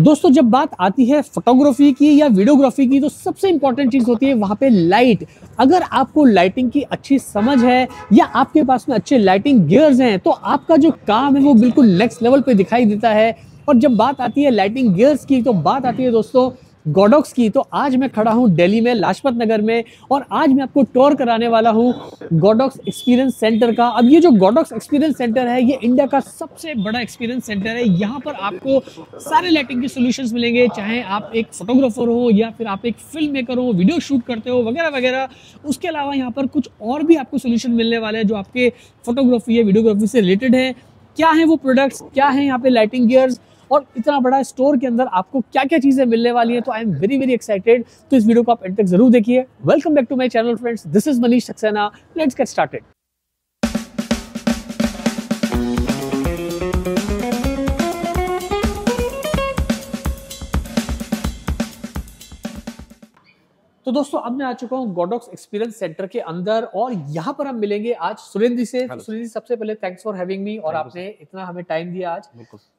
दोस्तों जब बात आती है फोटोग्राफी की या वीडियोग्राफी की तो सबसे इंपॉर्टेंट चीज़ होती है वहाँ पे लाइट अगर आपको लाइटिंग की अच्छी समझ है या आपके पास में अच्छे लाइटिंग गियर्स हैं तो आपका जो काम है वो बिल्कुल नेक्स्ट लेवल पे दिखाई देता है और जब बात आती है लाइटिंग गियर्स की तो बात आती है दोस्तों गोडॉक्स की तो आज मैं खड़ा हूँ दिल्ली में लाजपत नगर में और आज मैं आपको टूर कराने वाला हूँ गोडॉक्स एक्सपीरियंस सेंटर का अब ये जो गोडॉक्स एक्सपीरियंस सेंटर है ये इंडिया का सबसे बड़ा एक्सपीरियंस सेंटर है यहाँ पर आपको सारे लाइटिंग के सोल्यूशन मिलेंगे चाहे आप एक फोटोग्राफर हो या फिर आप एक फिल्म मेकर हो वीडियो शूट करते हो वगैरह वगैरह उसके अलावा यहाँ पर कुछ और भी आपको सोल्यूशन मिलने वाले हैं जो आपके फोटोग्राफी या वीडियोग्राफी से रिलेटेड है क्या है वो प्रोडक्ट्स क्या है यहाँ पे लाइटिंग गियर्स और इतना बड़ा स्टोर के अंदर आपको क्या क्या चीज़ें मिलने वाली हैं तो I am very very excited तो इस वीडियो को आप एंड तक जरूर देखिए welcome back to my channel friends this is Manish Saxena let's get started तो दोस्तों अब मैं आ चुका हूँ गोडॉक्स एक्सपीरियंस सेंटर के अंदर और यहाँ पर हम मिलेंगे आज सुरेंद्र से तो सुरेंद्र जी सबसे पहले थैंक्स फॉर हैविंग मी और आपने इतना हमें टाइम दिया आज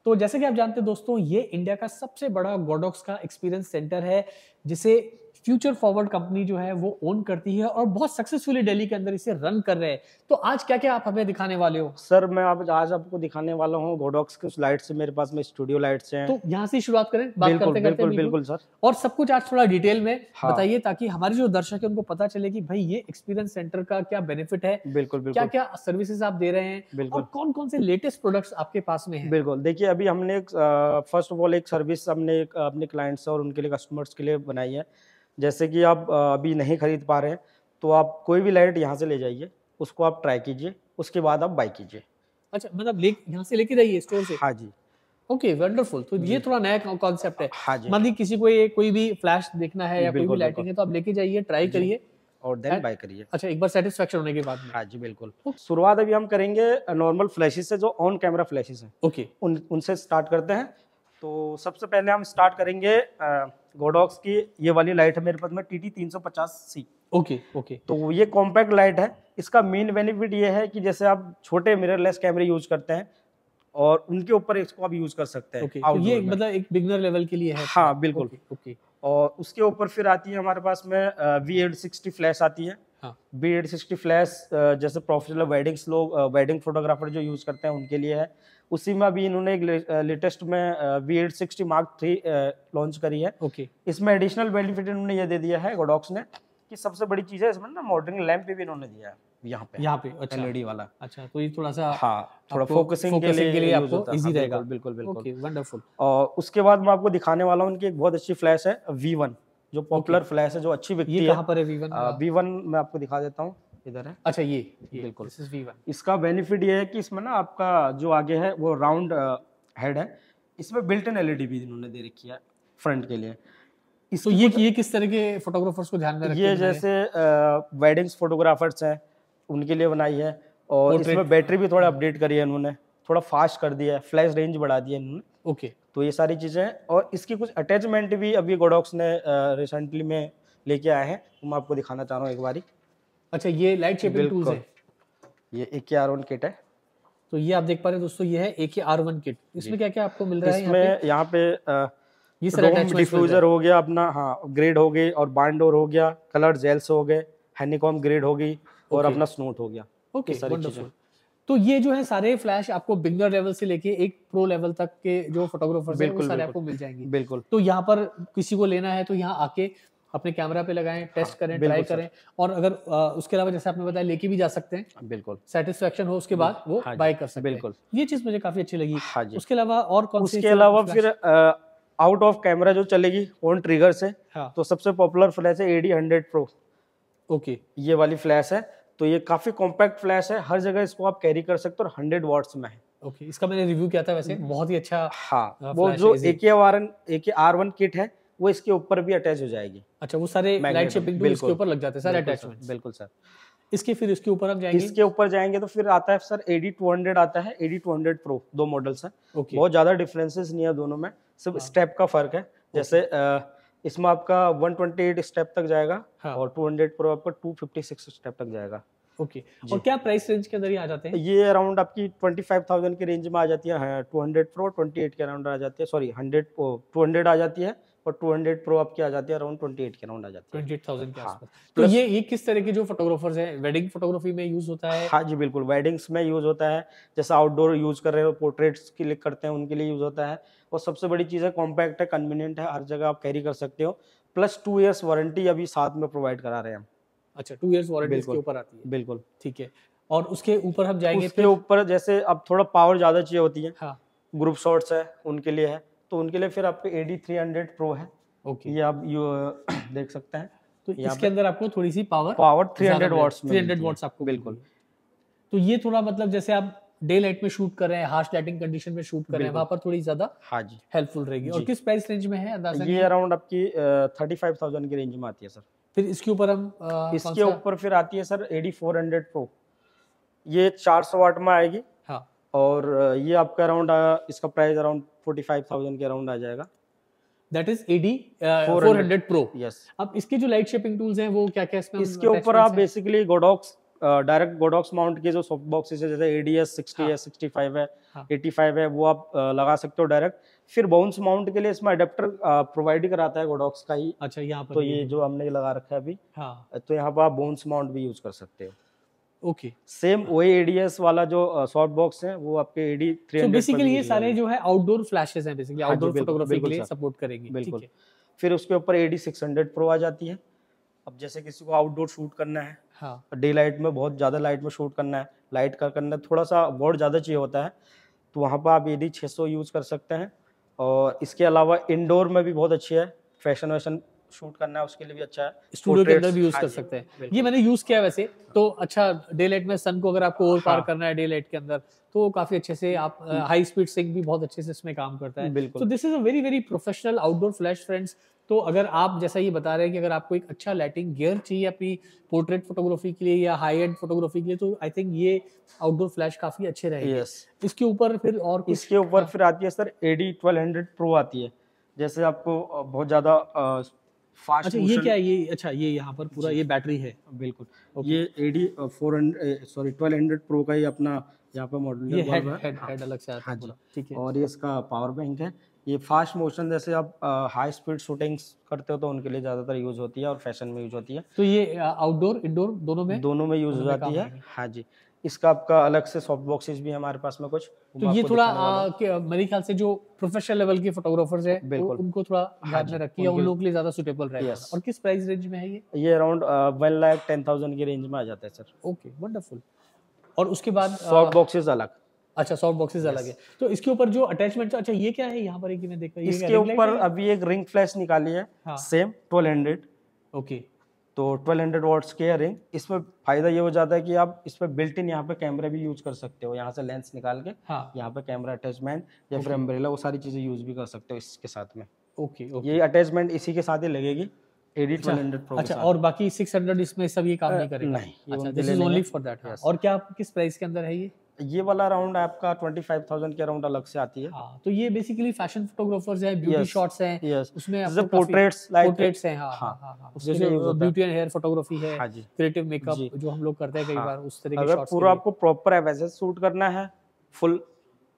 तो जैसे कि आप जानते हैं दोस्तों ये इंडिया का सबसे बड़ा गोडॉक्स का एक्सपीरियंस सेंटर है जिसे फ्यूचर फॉरवर्ड कंपनी जो है वो ओन करती है और बहुत सक्सेसफुली दिल्ली के अंदर इसे रन कर रहे हैं तो आज क्या क्या आप हमें दिखाने वाले हो सर मैं आप आज आपको दिखाने वाला हूँ गोडॉक्स के लाइट्स मेरे पास में स्टूडियो लाइट्स हैं तो यहाँ से शुरुआत करें बात बिल्कुल, करते बिल्कुल, करते बिल्कुल सर और सब कुछ आज थोड़ा डिटेल में हाँ। बताइए ताकि हमारे जो दर्शक है उनको पता चले की भाई ये एक्सपीरियंस सेंटर का क्या बेनिफिट है बिल्कुल क्या क्या सर्विसेज आप दे रहे हैं बिल्कुल कौन कौन से लेटेस्ट प्रोडक्ट्स आपके पास में है बिल्कुल देखिए अभी हमने फर्स्ट ऑफ ऑल एक सर्विस हमने अपने क्लाइंट्स और उनके लिए कस्टमर्स के लिए बनाई है जैसे कि आप अभी नहीं खरीद पा रहे हैं तो आप कोई भी लाइट यहाँ से ले जाइए उसको आप ट्राई कीजिए उसके बाद आप बाई कीजिए अच्छा मतलब ले यहाँ से लेके जाइए स्टोर से हाँ जी ओके वंडरफुल तो ये थोड़ा नया कॉन्सेप्ट है हाँ जी मतलब किसी को ये कोई भी फ्लैश देखना है या कोई भी लाइटिंग है तो आप लेके जाइए ट्राई करिए और देन बाय करिए अच्छा एक बार सेटिस्फेक्शन होने के बाद हाँ जी बिल्कुल शुरुआत अभी हम करेंगे नॉर्मल फ्लैशेस से जो ऑन कैमरा फ्लैशेस हैं ओके उन उनसे स्टार्ट करते हैं तो सबसे पहले हम स्टार्ट करेंगे गोडॉक्स की ये वाली लाइट है मेरे पास में टी टी तीन सौ पचास सी ओके ओके तो ये कॉम्पैक्ट लाइट है इसका मेन बेनिफिट ये है कि जैसे आप छोटे मिररलेस कैमरे यूज करते हैं और उनके ऊपर इसको आप यूज कर सकते हैं okay. ये ये मतलब एक बिगनर लेवल के लिए है हाँ बिल्कुल ओके okay. okay. और उसके ऊपर फिर आती है हमारे पास में वी एड सिक्सटी फ्लैश आती है बी एट सिक्सटी फ्लैश जैसे प्रोफेशनल वेडिंग्स लोग वेडिंग फोटोग्राफर जो यूज़ करते हैं उनके लिए है उसी में अभी इन्होंने एक लेटेस्ट में V eight sixty mark three launch करी है ओके okay. इसमें एडिशनल बेनिफिट इन्होंने ये दे दिया है गोडॉक्स ने कि सबसे बड़ी चीज़ है इसमें ना मॉडर्न लैम्प भी इन्होंने दिया है यहाँ पे यहाँ पे अच्छा एलईडी वाला अच्छा तो ये थोड़ा सा हाँ थोड़ा फोकसिंग, फोकसिंग के लिए, के लिए आपको इजी हाँ, रहेगा बिल्कुल बिल्कुल वंडरफुल और उसके बाद मैं आपको दिखाने वाला हूँ उनकी एक बहुत अच्छी फ्लैश है वी वन जो पॉपुलर फ्लैश है जो अच्छी बिकती है कहाँ पर वी वन मैं आपको दिखा देता हूँ इधर है अच्छा ये, ये बिल्कुल इसका बेनिफिट ये है कि इसमें ना आपका जो आगे है वो राउंड हेड है इसमें बिल्ट इन एलईडी भी इन्होंने दे रखी है फ्रंट के लिए इसको तो ये ये किस तरह के फोटोग्राफर्स को ध्यान में ये जैसे वेडिंग्स फोटोग्राफर्स हैं उनके लिए बनाई है और इसमें बैटरी भी थोड़ा अपडेट करी है इन्होंने थोड़ा फास्ट कर दिया है फ्लैश रेंज बढ़ा दी है इन्होंने ओके तो ये सारी चीज़ें हैं और इसकी कुछ अटैचमेंट भी अभी गोडॉक्स ने रिसेंटली में लेके आए हैं तो मैं आपको दिखाना चाह रहा हूँ एक बारी अच्छा ये लाइट शेपिंग टूल्स है ये ए के आर वन किट है तो ये आप देख पा रहे हैं दोस्तों ये है ए के आर वन किट इसमें क्या क्या आपको मिल रहा है इसमें यहाँ पे ये सर डिफ्यूजर हो गया अपना हाँ ग्रेड हो गई और बाइंडोर हो गया कलर जेल्स हो गए हैनीकॉम ग्रेड हो गई और अपना स्नोट हो गया ओके सर चीज़ें तो ये जो है सारे फ्लैश आपको बिगनर लेवल से लेके एक प्रो लेवल तक के जो फोटोग्राफर सारे बिल्कुल, आपको मिल जाएंगे बिल्कुल तो यहाँ पर किसी को लेना है तो यहाँ आके अपने कैमरा पे लगाएं टेस्ट करें ट्राई करें और अगर आ, उसके अलावा जैसे आपने बताया लेके भी जा सकते हैं बिल्कुल सेटिस्फेक्शन हो उसके बाद वो हाँ बाय कर सकते हैं बिल्कुल ये चीज मुझे काफी अच्छी लगी हाँ जी उसके अलावा और कौन उसके अलावा फिर आउट ऑफ कैमरा जो चलेगी ऑन ट्रिगर से हाँ। तो सबसे पॉपुलर फ्लैश है एडी हंड्रेड प्रो ओके ये वाली फ्लैश है तो ये काफ़ी कॉम्पैक्ट फ्लैश है हर जगह इसको आप कैरी कर सकते हो और हंड्रेड वॉट्स में है ओके okay, इसका मैंने रिव्यू किया था वैसे हम्म। बहुत ही अच्छा हाँ uh, वो जो ए के आर एन ए के आर वन किट है वो इसके ऊपर भी अटैच हो जाएगी अच्छा वो सारे लाइट शेपिंग इसके ऊपर लग जाते हैं सर अटैचमेंट बिल्कुल सर इसके फिर इसके ऊपर आप जाएंगे इसके ऊपर जाएंगे तो फिर आता है सर एडी टू हंड्रेड आता है एडी टू हंड्रेड प्रो दो मॉडल्स हैं okay. बहुत ज्यादा डिफरेंसेस नहीं है दोनों में सिर्फ स्टेप हाँ। का फर्क है जैसे okay. Uh, इसमें आपका 128 स्टेप तक जाएगा हाँ. और 200 प्रो आपका 256 स्टेप तक जाएगा ओके okay. और क्या प्राइस रेंज के अंदर आ जाते हैं ये अराउंड आपकी 25,000 के रेंज में आ जाती है 200 प्रो 28 के अराउंड आ जाती है सॉरी 100 200 आ जाती है और 200 प्रो आपकी आ जाती है अराउंड 28 के अराउंड आ जाती है 28000 के हाँ। आसपास तो ये एक किस तरह के जो फोटोग्राफर्स हैं वेडिंग फोटोग्राफी में यूज होता है हाँ जी बिल्कुल वेडिंग्स में यूज होता है जैसे आउटडोर यूज कर रहे हो पोर्ट्रेट्स क्लिक करते हैं उनके लिए यूज होता है और सबसे बड़ी चीज़ है कॉम्पैक्ट है कन्वीनियंट है हर जगह आप कैरी कर सकते हो प्लस टू ईयर्स वारंटी अभी साथ में प्रोवाइड करा रहे हैं हम अच्छा टू ईयर्स वारंटी के ऊपर आती है बिल्कुल ठीक है और उसके ऊपर हम जाएंगे उसके ऊपर जैसे अब थोड़ा पावर ज़्यादा चाहिए होती है हाँ ग्रुप शॉट्स है उनके लिए है तो उनके लिए फिर आपके A D three hundred pro है ओके ये आप यू देख सकते हैं तो इसके अंदर आपको थोड़ी सी power power three hundred watt three hundred watts आपको बिल्कुल तो ये थोड़ा मतलब जैसे आप डे लाइट में शूट कर रहे हैं हार्श लाइटिंग कंडीशन में शूट कर रहे हैं वहाँ पर थोड़ी ज्यादा हाँ जी हेल्पफुल रहेगी और किस प्राइस रेंज में है ये अराउंड आपकी थर्टी फाइव थाउजेंड की रेंज में आती है सर फिर इसके ऊपर हम इसके ऊपर फिर आती है sir AD four hundred pro ये चार सौ वाट में आएगी और ये आपका अराउंड इसका price around forty five thousand के अराउंड आ जाएगा that is AD four hundred pro yes अब इसके जो लाइट शेपिंग टूल्स हैं वो क्या क्या इसमें इसके ऊपर आप basically Godox direct Godox mount के जो सॉफ्ट बॉक्सेस हाँ। है जैसे एडीएस सिक्सटी है सिक्सटी फाइव है एटी फाइव है वो आप लगा सकते हो डायरेक्ट फिर बाउंस माउंट के लिए इसमें अडेप्टर प्रोवाइड कराता है गोडॉक्स का ही अच्छा यहाँ पर तो ये जो हमने लगा रखा है अभी हाँ तो यहाँ पर आप बाउंस माउंट भी यूज कर सकते हो ओके सेम वही एडीएस वाला जो सॉफ्ट बॉक्स है वो आपके एडी थ्री बेसिकली ये सारे जो है आउटडोर फ्लैशेस हैं बेसिकली आउटडोर फोटोग्राफी के लिए सपोर्ट करेंगे बिल्कुल फिर उसके ऊपर एडी सिक्स हंड्रेड प्रो आ जाती है अब जैसे किसी को आउटडोर शूट करना है हाँ। डे लाइट में बहुत ज़्यादा लाइट में शूट करना है लाइट का करना है थोड़ा सा बहुत ज़्यादा चाहिए होता है तो वहाँ पर आप एडी 600 यूज़ कर सकते हैं और इसके अलावा इंडोर में भी बहुत अच्छी है फैशन वैशन शूट करना है उसके लिए भी अच्छा है स्टूडियो के अंदर भी यूज हाँ कर सकते हैं ये मैंने यूज किया वैसे तो अच्छा डे लाइट में सन को अगर आपको ओवर पार हाँ। करना है डे लाइट के अंदर तो काफी अच्छे से आप हाई स्पीड सिंक भी बहुत अच्छे से इसमें काम करता है बिल्कुल तो this is a very very professional outdoor flash friends तो अगर आप जैसा ये बता रहे हैं कि अगर आपको एक अच्छा लाइटिंग गियर चाहिए अपनी पोर्ट्रेट फोटोग्राफी के लिए या हाई एंड फोटोग्राफी के लिए तो आई थिंक ये आउटडोर फ्लैश काफी अच्छे रहेंगे yes. इसके ऊपर फिर और कुछ इसके ऊपर हाँ। फिर आती है sir AD twelve hundred pro आती है जैसे आपको बहुत ज़्यादा फास्ट अच्छा ये क्या है ये अच्छा ये यहाँ पर पूरा ये बैटरी है बिल्कुल ये four hundred sorry twelve hundred pro का ही अपना यहाँ मॉडल ये हेड हेड हेड अलग से हाँ जी ठीक है और ये इसका पावर बैंक है ये फास्ट मोशन जैसे आप हाई स्पीड शूटिंग्स करते हो तो उनके लिए ज़्यादातर यूज़ होती है और फैशन में यूज होती है तो ये आउटडोर इंडोर दोनों में दोनों में यूज़ हो जाती है हाँ जी इसका आपका अलग से सॉफ्ट बॉक्सेस भी हमारे पास में कुछ तो ये थोड़ा मेरे ख्याल से जो प्रोफेशनल लेवल के फोटोग्राफर्स हैं बिल्कुल उनको थोड़ा हाँ में रखिए उन लोगों के लिए ज्यादा सुटेबल रहेगा yes. और किस प्राइस रेंज में है ये ये around one lakh ten thousand के रेंज में आ जाता है सर ओके वंडरफुल और उसके बाद सॉफ्ट बॉक्सेज अलग अच्छा सॉफ्ट बॉक्सेस अलग है तो इसके ऊपर जो अटैचमेंट अच्छा ये क्या है यहाँ पर एक मैं देखा इसके ऊपर अभी एक रिंग फ्लैश निकाली है सेम ट्वेल्व हंड्रेड ओके तो 1200 हंड्रेड वाट्स की रिंग इसमें फ़ायदा ये हो जाता है कि आप इसमें बिल्ट इन यहाँ पे कैमरा भी यूज कर सकते हो यहाँ से लेंस निकाल के हाँ। यहाँ पे कैमरा अटैचमेंट या फिर अम्ब्रेला वो सारी चीज़ें यूज भी कर सकते हो इसके साथ में ओके ओके ये अटैचमेंट इसी के साथ ही लगेगी अच्छा, अच्छा और बाकी सिक्स हंड्रेड इसमें सब ये काम नहीं करेगा नहीं अच्छा this is only for that और क्या आप किस प्राइस के अंदर है ये ये वाला राउंड आपका ट्वेंटी फाइव थाउजेंड के अराउंड अलग से आती है हाँ, तो ये बेसिकली फैशन फोटोग्राफर्स हैं ब्यूटी शॉट्स हैं yes. उसमें पोर्ट्रेट्स पोर्ट्रेट्स हैं हाँ हाँ हाँ ब्यूटी एंड हेयर फोटोग्राफी है क्रिएटिव मेकअप हाँ जो हम लोग करते हैं कई हाँ। बार उस तरह के पूरा आपको प्रॉपर है वैसे शूट करना है फुल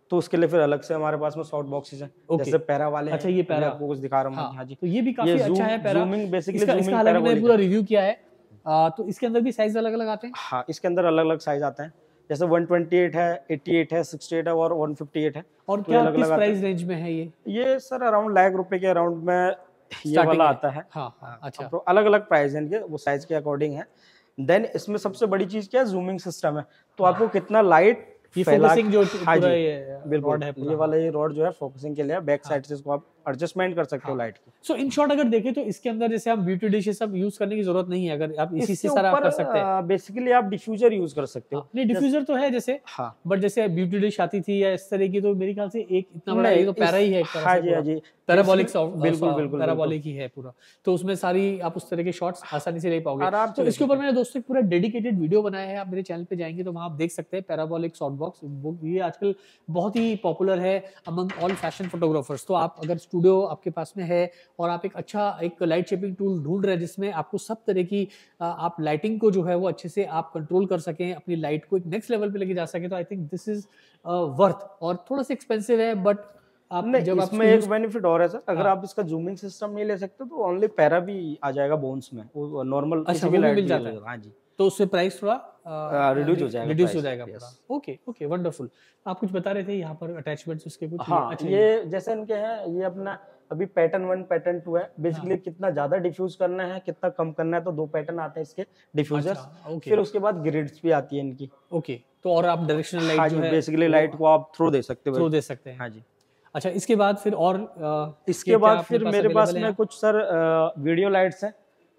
तो उसके लिए फिर अलग से हमारे पास में शॉर्ट बॉक्सेस हैं okay. जैसे पैरा वाले अच्छा ये पैरा आपको कुछ दिखा रहा हूँ हाँ, हाँ जी तो ये भी काफी ये अच्छा है पैरा जूमिंग बेसिकली इसका, इसका हालांकि पूरा रिव्यू किया है आ, तो इसके अंदर भी साइज अलग अलग आते हैं हाँ इसके अंदर अलग अलग साइज आते हैं जैसे 128 है 88 है 68 है और 158 है और तो क्या किस प्राइस रेंज में है ये ये सर अराउंड लाख रुपए के अराउंड में ये वाला है? आता है हाँ, हाँ, अच्छा तो अलग अलग प्राइस है वो साइज के अकॉर्डिंग है देन इसमें सबसे बड़ी चीज क्या है जूमिंग सिस्टम है तो आपको कितना लाइट फैला जो हाँ हाँ। हाँ। तो बिल्कुल हाँ, तो उसमें सारी आप उस तरह के शॉर्ट आसानी से ले पाओगे तो इसके ऊपर मैंने दोस्तों पूरा डेडिकेटेड वीडियो बनाया है आप मेरे चैनल पे जाएंगे तो वहाँ आप देख सकते हैं पैराबॉलिक शॉर्ट बॉक्स ये आजकल बहुत बहुत ही पॉपुलर है अमंग ऑल फैशन फोटोग्राफर्स तो आप अगर स्टूडियो आपके पास में है और आप एक अच्छा एक लाइट शेपिंग टूल ढूंढ रहे हैं जिसमें आपको सब तरह की आप लाइटिंग को जो है वो अच्छे से आप कंट्रोल कर सकें अपनी लाइट को एक नेक्स्ट लेवल पे लेके जा सकें तो I think this is worth और थोड़ा सा एक्सपेंसिव है बट आपने जब इसमें एक बेनिफिट और है सर अगर हाँ। आप इसका जूमिंग सिस्टम नहीं ले सकते तो ओनली पैरा भी आ जाएगा बोन्स में वो नॉर्मल अच्छा, भी मिल जाता है हाँ जी तो उससे प्राइस थोड़ा रिड्यूस हो जाएगा रिड्यूस हो जाएगा ओके ओके वंडरफुल आप कुछ बता रहे थे यहाँ पर अटैचमेंट्स उसके कुछ हाँ ये जैसे इनके हैं ये अपना अभी पैटर्न वन पैटर्न टू है बेसिकली हाँ। कितना ज्यादा डिफ्यूज करना है कितना कम करना है तो दो पैटर्न आते हैं इसके डिफ्यूजर अच्छा, फिर उसके बाद ग्रिड्स भी आती है इनकी ओके तो और आप डायरेक्शनल लाइट हाँ जो है बेसिकली लाइट को आप थ्रो दे सकते हो थ्रो दे सकते हैं हाँ जी अच्छा इसके बाद फिर और इसके बाद फिर मेरे पास में कुछ सर वीडियो लाइट्स हैं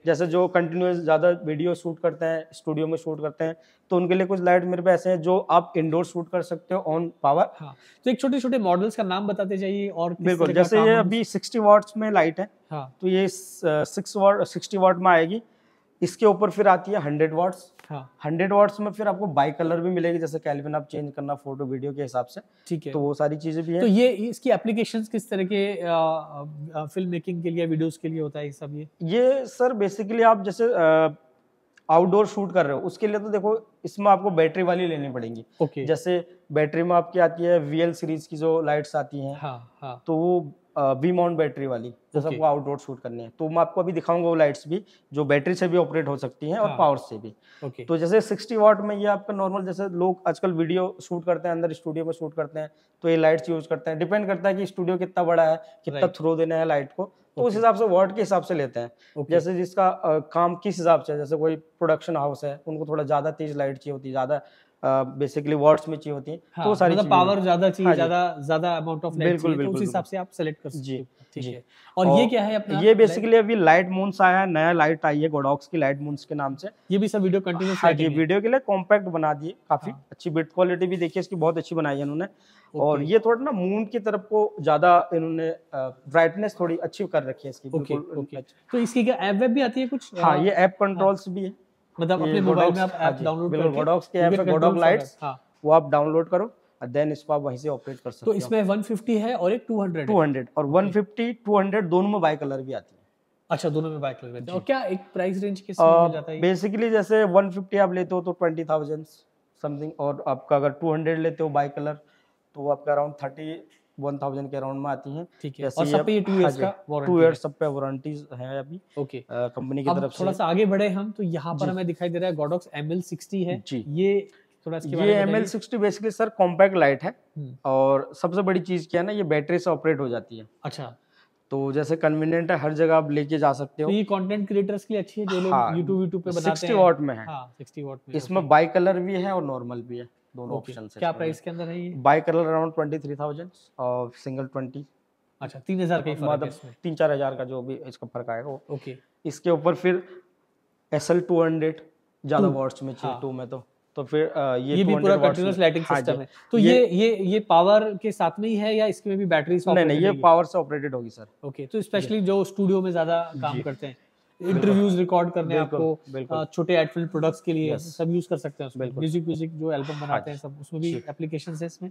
जैसे जो कंटिन्यूस ज़्यादा वीडियो शूट करते हैं स्टूडियो में शूट करते हैं तो उनके लिए कुछ लाइट मेरे पे ऐसे हैं जो आप इंडोर शूट कर सकते हो ऑन पावर हाँ तो एक छोटे छोटे मॉडल्स का नाम बताते जाइए और बिल्कुल जैसे ये अभी सिक्सटी वाट्स में लाइट है हाँ तो ये सिक्स वाट सिक्सटी वाट में आएगी इसके ऊपर फिर आती है हंड्रेड वाट्स हाँ। हंड्रेड वाट्स में फिर आपको बाई कलर भी मिलेगी जैसे कैलविन आप चेंज करना फोटो वीडियो के हिसाब से ठीक है तो वो सारी चीजें भी है तो ये इसकी एप्लीकेशन किस तरह के फिल्म मेकिंग के लिए वीडियोस के लिए होता है सब ये ये सर बेसिकली आप जैसे आउटडोर शूट कर रहे हो उसके लिए तो देखो इसमें आपको बैटरी वाली लेनी पड़ेगी okay. जैसे बैटरी में आपकी आती है वीएल सीरीज की जो लाइट्स आती हैं हाँ, हाँ. तो वो वी माउंट बैटरी वाली जैसे okay. आपको आउटडोर शूट करने हैं तो मैं आपको अभी दिखाऊंगा वो लाइट्स भी जो बैटरी से भी ऑपरेट हो सकती हैं और पावर हाँ। से भी okay. तो जैसे 60 वाट में ये आपका नॉर्मल जैसे लोग आजकल वीडियो शूट करते हैं अंदर स्टूडियो में शूट करते हैं तो ये लाइट्स यूज करते हैं डिपेंड करता है कि स्टूडियो कितना बड़ा है कितना थ्रो देना है लाइट को तो okay. उस हिसाब से वाट के हिसाब से लेते हैं okay. जैसे जिसका काम किस हिसाब से जैसे कोई प्रोडक्शन हाउस है उनको थोड़ा ज़्यादा तेज लाइट चाहिए होती है ज़्यादा बेसिकली वाट्स में चाहिए होती है तो हाँ, तो सारी मतलब पावर ज्यादा चाहिए हाँ ज्यादा ज्यादा अमाउंट ऑफ बिल्कुल तो बिल्कुल उस हिसाब से आप सेलेक्ट कर सकते हो ठीक है और ये क्या है अपना ये बेसिकली अभी लाइट मून्स आया है नया लाइट आई है गोडॉक्स की लाइट मून्स के नाम से ये भी सब वीडियो कंटिन्यू हाँ जी वीडियो के लिए कॉम्पैक्ट बना दिए काफी हाँ। अच्छी बिट क्वालिटी भी देखिए इसकी बहुत अच्छी बनाई है इन्होंने और ये थोड़ा ना मून की तरफ को ज्यादा इन्होंने ब्राइटनेस थोड़ी अच्छी कर रखी है इसकी तो इसकी क्या ऐप वेब भी आती है कुछ हाँ ये ऐप कंट्रोल्स हाँ। भी है मतलब अपने मोबाइल में आप ऐप डाउनलोड हाँ करके वोडॉक्स के ऐप वोडॉक लाइट्स वो आप डाउनलोड करो देन इसको आप वहीं से ऑपरेट कर सकते तो हो तो इसमें 150 है और एक 200 200 और 150 200 दोनों में बाई कलर भी आती है अच्छा दोनों में बाई कलर और क्या एक प्राइस रेंज किस में मिल जाता है बेसिकली जैसे 150 आप लेते हो तो 20000 समथिंग और आपका अगर 200 लेते हो बाई कलर तो आपका अराउंड थर्टी वन थाउजेंड के अराउंड में आती है ठीक है टू इयर्स सब पे वारंटी हाँ है अभी ओके कंपनी की तरफ थोड़ा सा आगे बढ़े हम तो यहाँ पर हमें दिखाई दे रहा है गोडोक्स एम एल सिक्सटी है ये ये M L sixty basically sir compact light है हम्म। और सबसे बड़ी चीज़ क्या है ना ये बैटरी से ऑपरेट हो जाती है अच्छा तो जैसे कन्वीनियंट है हर जगह आप लेके जा सकते हो तो ये कंटेंट क्रिएटर्स के लिए अच्छी है जो लोग हाँ, YouTube YouTube पे बनाते हैं 60 वाट में है हाँ, 60 वाट में इसमें बाई कलर भी है और नॉर्मल भी है दोनों ऑप्शन क्या प्राइस के अंदर है ये कलर अराउंड और सिंगल अच्छा तीन हजार का मतलब तीन चार हजार का जो भी इसका फर्क आएगा वो ओके इसके ऊपर फिर एस एल टू हंड्रेड ज्यादा वॉट्स में चाहिए टू हाँ। में तो तो फिर ये, ये भी पूरा कंटिन्यूस लाइटिंग सिस्टम है तो ये ये ये पावर के साथ में ही है या इसमें भी बैटरी नहीं नहीं ये पावर से ऑपरेटेड होगी सर ओके तो स्पेशली जो स्टूडियो में ज्यादा काम करते हैं इंटरव्यूज रिकॉर्ड करने आपको छोटे एडफिल्ड प्रोडक्ट्स के लिए सब यूज कर सकते हैं म्यूजिक म्यूजिक जो एल्बम हाँ बनाते हैं सब उसमें भी एप्लीकेशन है इसमें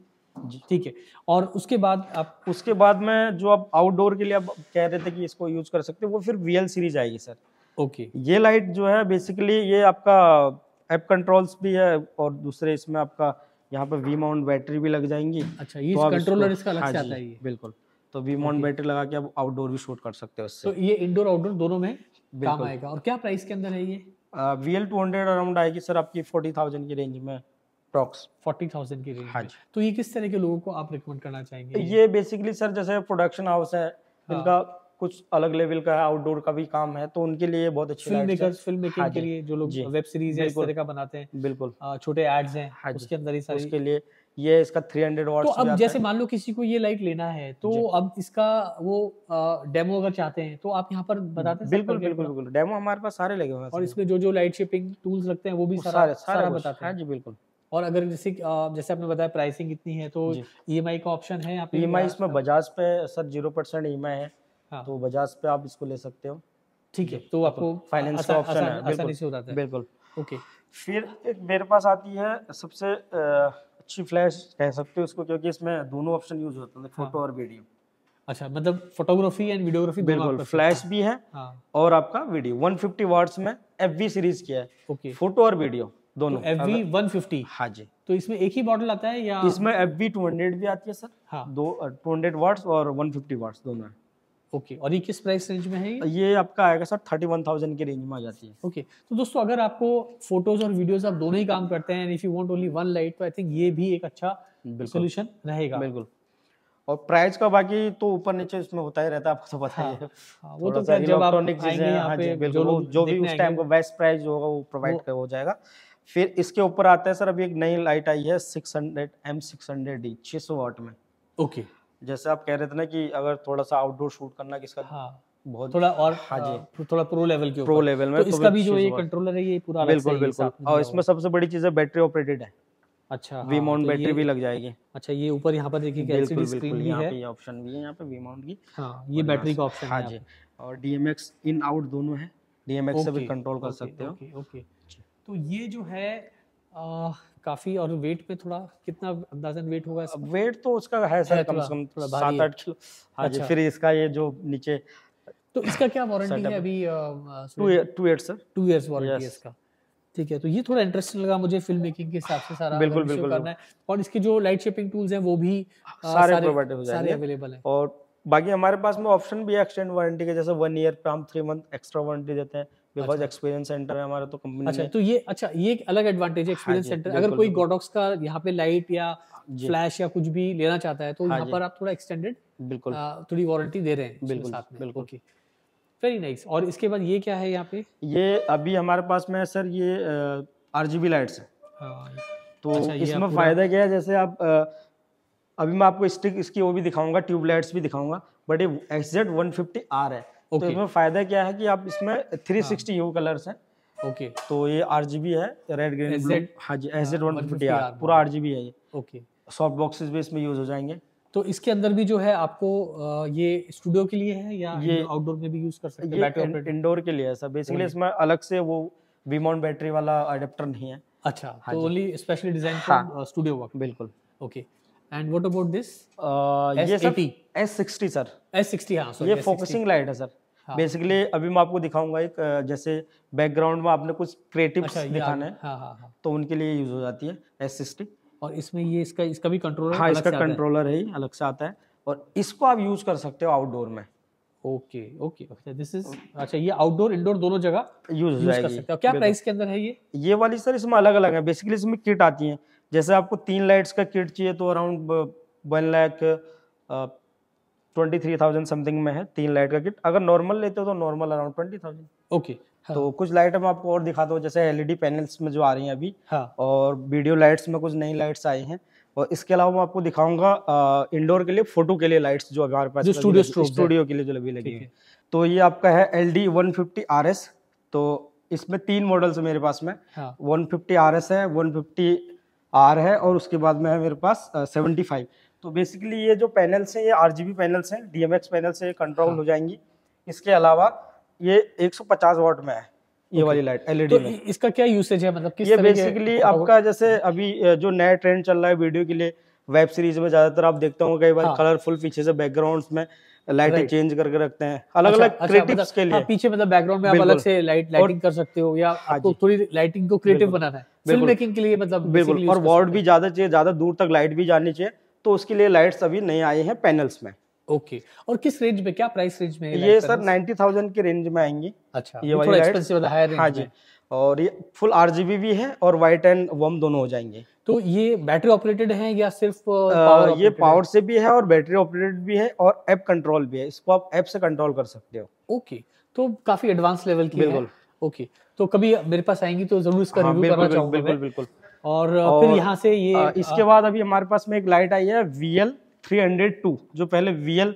ठीक है और उसके बाद आप उसके बाद में जो आप आउटडोर के लिए आप कह रहे थे कि इसको यूज कर सकते हैं वो फिर वीएल सीरीज आएगी सर ओके ये लाइट जो है बेसिकली ये आपका ऐप कंट्रोल्स भी है और दूसरे इसमें आपका यहाँ पर वी माउंट बैटरी भी लग जाएंगी अच्छा ये तो कंट्रोलर इसका अलग हाँ से आता है बिल्कुल तो वी माउंट बैटरी लगा के आप आउटडोर भी शूट कर सकते हो इससे तो ये इंडोर आउटडोर दोनों में काम आएगा और क्या प्राइस के अंदर है ये V L two hundred around आएगी सर आपकी फोर्टी थाउजेंड की रेंज में प्रॉक्स फोर्टी थाउजेंड की रेंज हाँ जी तो ये किस तरह के लोगों को आप रिकमेंड करना चाहेंगे ये बेसिकली सर जैसे प्रोडक्शन हाउस है हाँ। इनका कुछ अलग लेवल का है आउटडोर का भी काम है तो उनके लिए बहुत अच्छे फिल्म मेकर्स फिल्म मेकिंग के लिए जो लोग वेब सीरीज या इस तरह का बनाते हैं बिल्कुल छोटे एड्स हैं हाँ उसके अंदर ही सारी उसके लिए ये इसका 300 हंड्रेड तो अब जैसे मान लो किसी को ये लाइट लेना है तो अब इसका वो डेमो अगर चाहते हैं तो आप यहाँ पर बताते हैं बिल्कुल बिल्कुल बिल्कुल डेमो हमारे पास सारे लगे हुए हैं और इसमें जो जो लाइट शेपिंग टूल्स लगते हैं वो भी सारा सारा, बताते हाँ हैं जी बिल्कुल और अगर जैसे जैसे आपने बताया प्राइसिंग इतनी है तो ई e का ऑप्शन है ई एम e इसमें बजाज पे सर जीरो परसेंट ई है हाँ। तो बजाज पे आप इसको ले सकते हो ठीक है तो आपको फाइनेंस का ऑप्शन है बिल्कुल ओके फिर एक मेरे पास आती है सबसे अच्छी फ्लैश कह सकते हो इसको क्योंकि इसमें दोनों ऑप्शन यूज होते हैं फोटो हाँ। और वीडियो अच्छा मतलब फोटोग्राफी एंड वीडियोग्राफी बिल्कुल फ्लैश भी है हाँ। और आपका वीडियो 150 फिफ्टी वाट्स में एफ सीरीज किया है ओके फोटो और वीडियो दोनों एफ वी वन फिफ्टी हाँ जी तो इसमें एक ही मॉडल आता है या इसमें एफ वी टू हंड्रेड भी आती है सर हाँ दो टू हंड्रेड वाट्स और वन फिफ्टी वाट्स दोनों है ओके okay. और ये किस प्राइस रेंज में है ये आपका आएगा सर थर्टी वन थाउजेंड के रेंज में आ जाती है ओके okay. तो दोस्तों अगर आपको फोटोज और वीडियोज आप दोनों ही काम करते हैं if you want only one light तो आई थिंक ये भी एक अच्छा सोल्यूशन रहेगा बिल्कुल और प्राइस का बाकी तो ऊपर नीचे इसमें होता ही रहता है आपको तो पता हाँ, है हाँ, वो तो जब आप आएंगे हाँ जो, जो भी उस टाइम का बेस्ट प्राइस होगा वो प्रोवाइड हो जाएगा फिर इसके ऊपर आता है सर अभी एक नई लाइट आई है six hundred M six hundred D छह सौ वाट में ओके okay. जैसे आप कह रहे थे ना कि अगर थोड़ा सा आउटडोर शूट करना किसका हाँ बहुत थोड़ा और हाँ जी हाँ, थोड़ा प्रो लेवल के प्रो लेवल में तो, तो इसका भी जो ये कंट्रोलर है ये पूरा बिल्कुल बिल्कुल और इसमें सबसे बड़ी चीज है बैटरी ऑपरेटेड है अच्छा वी माउंट बैटरी भी लग जाएगी अच्छा ये ऊपर यहाँ पर देखिए एलसीडी स्क्रीन भी है ऑप्शन भी है यहाँ पे वी माउंट की हाँ ये बैटरी का ऑप्शन हाँ जी और डीएमएक्स इन आउट दोनों है डीएमएक्स से भी कंट्रोल कर सकते हो ओके तो ये जो है आ, काफ़ी और वेट में थोड़ा कितना अंदाजन वेट होगा वेट तो उसका है सर कम से कम सात आठ किलो हाँ जी अच्छा। फिर इसका ये जो नीचे तो इसका क्या वारंटी है अभी two year sir two years warranty है इसका ठीक है तो ये थोड़ा इंटरेस्टिंग लगा मुझे फिल्म मेकिंग के हिसाब से सारा बिल्कुल बिल्कुल करना है और इसके जो लाइट शेपिंग टूल्स हैं वो भी हाँ, सारे प्रोवाइड हो जाएंगे अवेलेबल है और बाकी हमारे पास में ऑप्शन भी है एक्सटेंड वारंटी के जैसे वन ईयर पे हम थ्री मंथ एक्स्ट्रा वारंटी देते हैं बिकॉज एक्सपीरियंस सेंटर है हमारा तो कंपनी अच्छा तो ये अच्छा ये एक अलग एडवांटेज है एक्सपीरियंस हाँ सेंटर अगर कोई गोडॉक्स का यहाँ पे लाइट या फ्लैश हाँ या कुछ भी लेना चाहता है तो हाँ यहाँ पर आप थोड़ा एक्सटेंडेड बिल्कुल थोड़ी वारंटी दे रहे हैं बिल्कुल बिल्कुल वेरी नाइस और इसके बाद ये क्या है यहाँ पे ये अभी हमारे पास में सर ये आर जी बी लाइट्स है तो अच्छा, इसमें फायदा क्या है जैसे आप अभी मैं आपको स्टिक इसकी वो भी दिखाऊंगा ट्यूबलाइट्स भी दिखाऊंगा बट ये एक्सजेड वन फिफ्टी आर है तो okay. तो इसमें फायदा क्या है कि आप इसमें 360 सिक्सटी यू कलर है ओके okay. तो ये आर जी बी है रेड ग्रीन हाँ जी S Z R G B है ये ओके सॉफ्ट बॉक्सेस भी इसमें यूज हो जाएंगे तो इसके अंदर भी जो है आपको ये स्टूडियो के लिए है या ये आउटडोर में भी यूज कर सकते हैं इंडोर के लिए है सर बेसिकली इसमें अलग से वो वीमाउंट बैटरी वाला अडेप्टर नहीं है अच्छा हाँ तो only specially design for studio work बिल्कुल okay and what about this ये सर S60 सर S60 हां सॉरी ये फोकसिंग लाइट है सर बेसिकली हाँ, अभी मैं आपको दिखाऊंगा एक जैसे बैकग्राउंड में आपने कुछ क्रिएटिव अच्छा, दिखाना है हाँ, हाँ, हाँ. तो उनके लिए यूज हो जाती है एस सिक्सटी और इसमें ये इसका इसका भी कंट्रोलर हाँ इसका कंट्रोलर है ही अलग से आता है और इसको आप यूज कर सकते हो आउटडोर में ओके ओके अच्छा दिस इज अच्छा ये आउटडोर इंडोर दोनों जगह यूज कर सकते हो क्या प्राइस के अंदर है ये ये वाली सर इसमें अलग अलग है बेसिकली इसमें किट आती है जैसे आपको तीन लाइट्स का किट चाहिए तो around one lakh twenty three thousand something में है तीन लाइट का किट अगर नॉर्मल लेते हो तो normal around twenty thousand okay हाँ. तो कुछ लाइट हम आपको और दिखाता हूँ जैसे एलईडी पैनल्स e में जो आ रही हैं अभी हाँ. और वीडियो लाइट्स में कुछ नई लाइट्स आई हैं और इसके अलावा मैं आपको दिखाऊंगा इंडोर के लिए फोटो के लिए लाइट्स जो अभी हमारे पास स्टूडियो स्टूडियो के लिए जो अभी लगी है तो ये आपका है L D one fifty R S तो इसमें तीन मॉडल्स मेरे पास में वन फिफ्टी आर एस है वन फिफ्टी आर है और उसके बाद में है मेरे पास सेवेंटी फाइव तो बेसिकली ये जो पैनल्स हैं ये आर जी बी पैनल्स हैं डी एम एक्स पैनल से कंट्रोल हाँ। हो जाएंगी इसके अलावा ये 150 वाट में है ये वाली लाइट एलईडी e तो में इसका क्या यूसेज है मतलब किस ये बेसिकली आपका जैसे अभी जो नया ट्रेंड चल रहा है वीडियो के लिए वेब सीरीज में ज्यादातर आप देखते होंगे कई बार कलरफुल पीछे से बैकग्राउंड में लाइट चेंज करके रखते हैं अलग अलग क्रिएटिव्स के लिए पीछे मतलब बैकग्राउंड में आप अलग से लाइट लाइटिंग कर सकते हो या हाँ आपको थोड़ी लाइटिंग को क्रिएटिव बनाना है फिल्म मेकिंग के लिए मतलब बिल्कुल और वार्ड भी ज्यादा चाहिए ज्यादा दूर तक लाइट भी जानी चाहिए तो उसके लिए लाइट्स अभी नहीं आई हैं पैनल्स में ओके okay. और किस रेंज में क्या प्राइस रेंज में ये सर नाइन्टी थाउजेंड के रेंज में आएंगी अच्छा ये वाली एक्सपेंसिव हायर रेंज हाँ जी और ये फुल आर भी है और वाइट एंड वम दोनों हो जाएंगे तो ये बैटरी ऑपरेटेड है या सिर्फ पावर uh, ये पावर से भी है और बैटरी ऑपरेटेड भी है और ऐप कंट्रोल भी है इसको आप ऐप से कंट्रोल कर सकते हो ओके तो काफी एडवांस लेवल की बिल्कुल ओके तो कभी मेरे पास आएंगी तो जरूर इसका रिव्यू हाँ, करना चाहूंगा बिल्कुल बिल्कुल और, और फिर यहाँ से ये आ, इसके बाद अभी हमारे पास में एक लाइट आई है वी एल जो पहले वी एल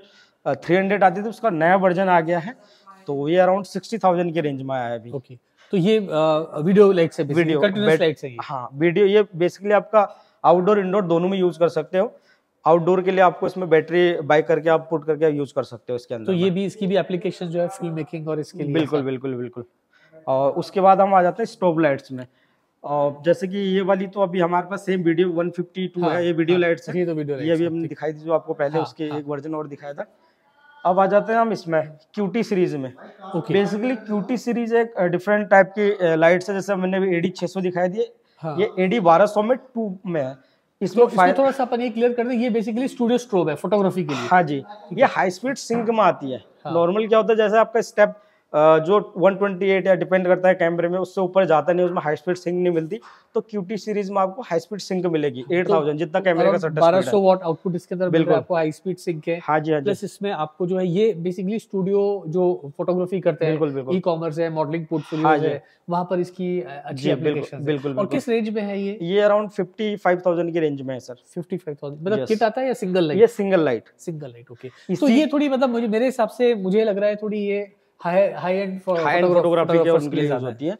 थ्री हंड्रेड आती थी उसका नया वर्जन आ गया है तो ये अराउंड सिक्सटी थाउजेंड के रेंज में आया है अभी ओके तो ये आ, वीडियो लाइट से वीडियो लाइट से हाँ वीडियो ये बेसिकली आपका आउटडोर इंडोर दोनों में यूज कर सकते हो आउटडोर के लिए आपको इसमें बैटरी बाय करके आप पुट करके यूज कर सकते हो इसके अंदर तो ये भी इसकी भी एप्लीकेशन जो है फिल्म मेकिंग और इसके लिए बिल्कुल बिल्कुल बिल्कुल और उसके बाद हम आ जाते हैं स्टोव लाइट्स में और जैसे कि ये वाली तो अभी हमारे पास सेम वीडियो 152 हाँ, है ये वीडियो हाँ, लाइट्स तो वीडियो ये अभी हमने दिखाई थी जो आपको पहले हाँ, उसके हाँ, एक वर्जन और दिखाया था अब आ जाते हैं हम इसमें क्यूटी सीरीज में ओके बेसिकली क्यूटी सीरीज एक डिफरेंट टाइप की लाइट्स है जैसे मैंने एडी 600 दिखाई दी ये एडी हाँ। 1200 में टू में है इसमें तो थोड़ा सा क्लियर कर दें ये बेसिकली स्टूडियो स्ट्रोब है फोटोग्राफी के लिए हाँ जी ये हाई स्पीड सिंक में आती है नॉर्मल हाँ। क्या होता है जैसे आपका स्टेप जो 128 या डिपेंड करता है कैमरे में उससे ऊपर जाता नहीं उसमें हाई स्पीड सिंक नहीं मिलती तो क्यूटी सीरीज में आपको हाई स्पीड सिंक मिलेगी 8000 तो जितना तो कैमरे का सटर बारह सौ वॉट आउटपुट इसके अंदर बिल्कुल आपको हाई स्पीड सिंक है हाँ जी हाँ जी प्लस इसमें आपको जो है ये बेसिकली स्टूडियो जो फोटोग्राफी करते हैं बिल्कुल ई कॉमर्स है मॉडलिंग पोर्टफोलियो हाँ है वहाँ पर इसकी अच्छी एप्लीकेशन बिल्कुल और किस रेंज में है ये ये अराउंड फिफ्टी फाइव थाउजेंड की रेंज में है सर फिफ्टी फाइव थाउजेंड मतलब किट आता है या सिंगल लाइट ये single light single light okay तो ये थोड़ी मतलब मुझे मेरे हिसाब से मुझे लग रहा है थोड़ी ये हाई एंड एंड फोटोग्राफी के उनके लिए होती है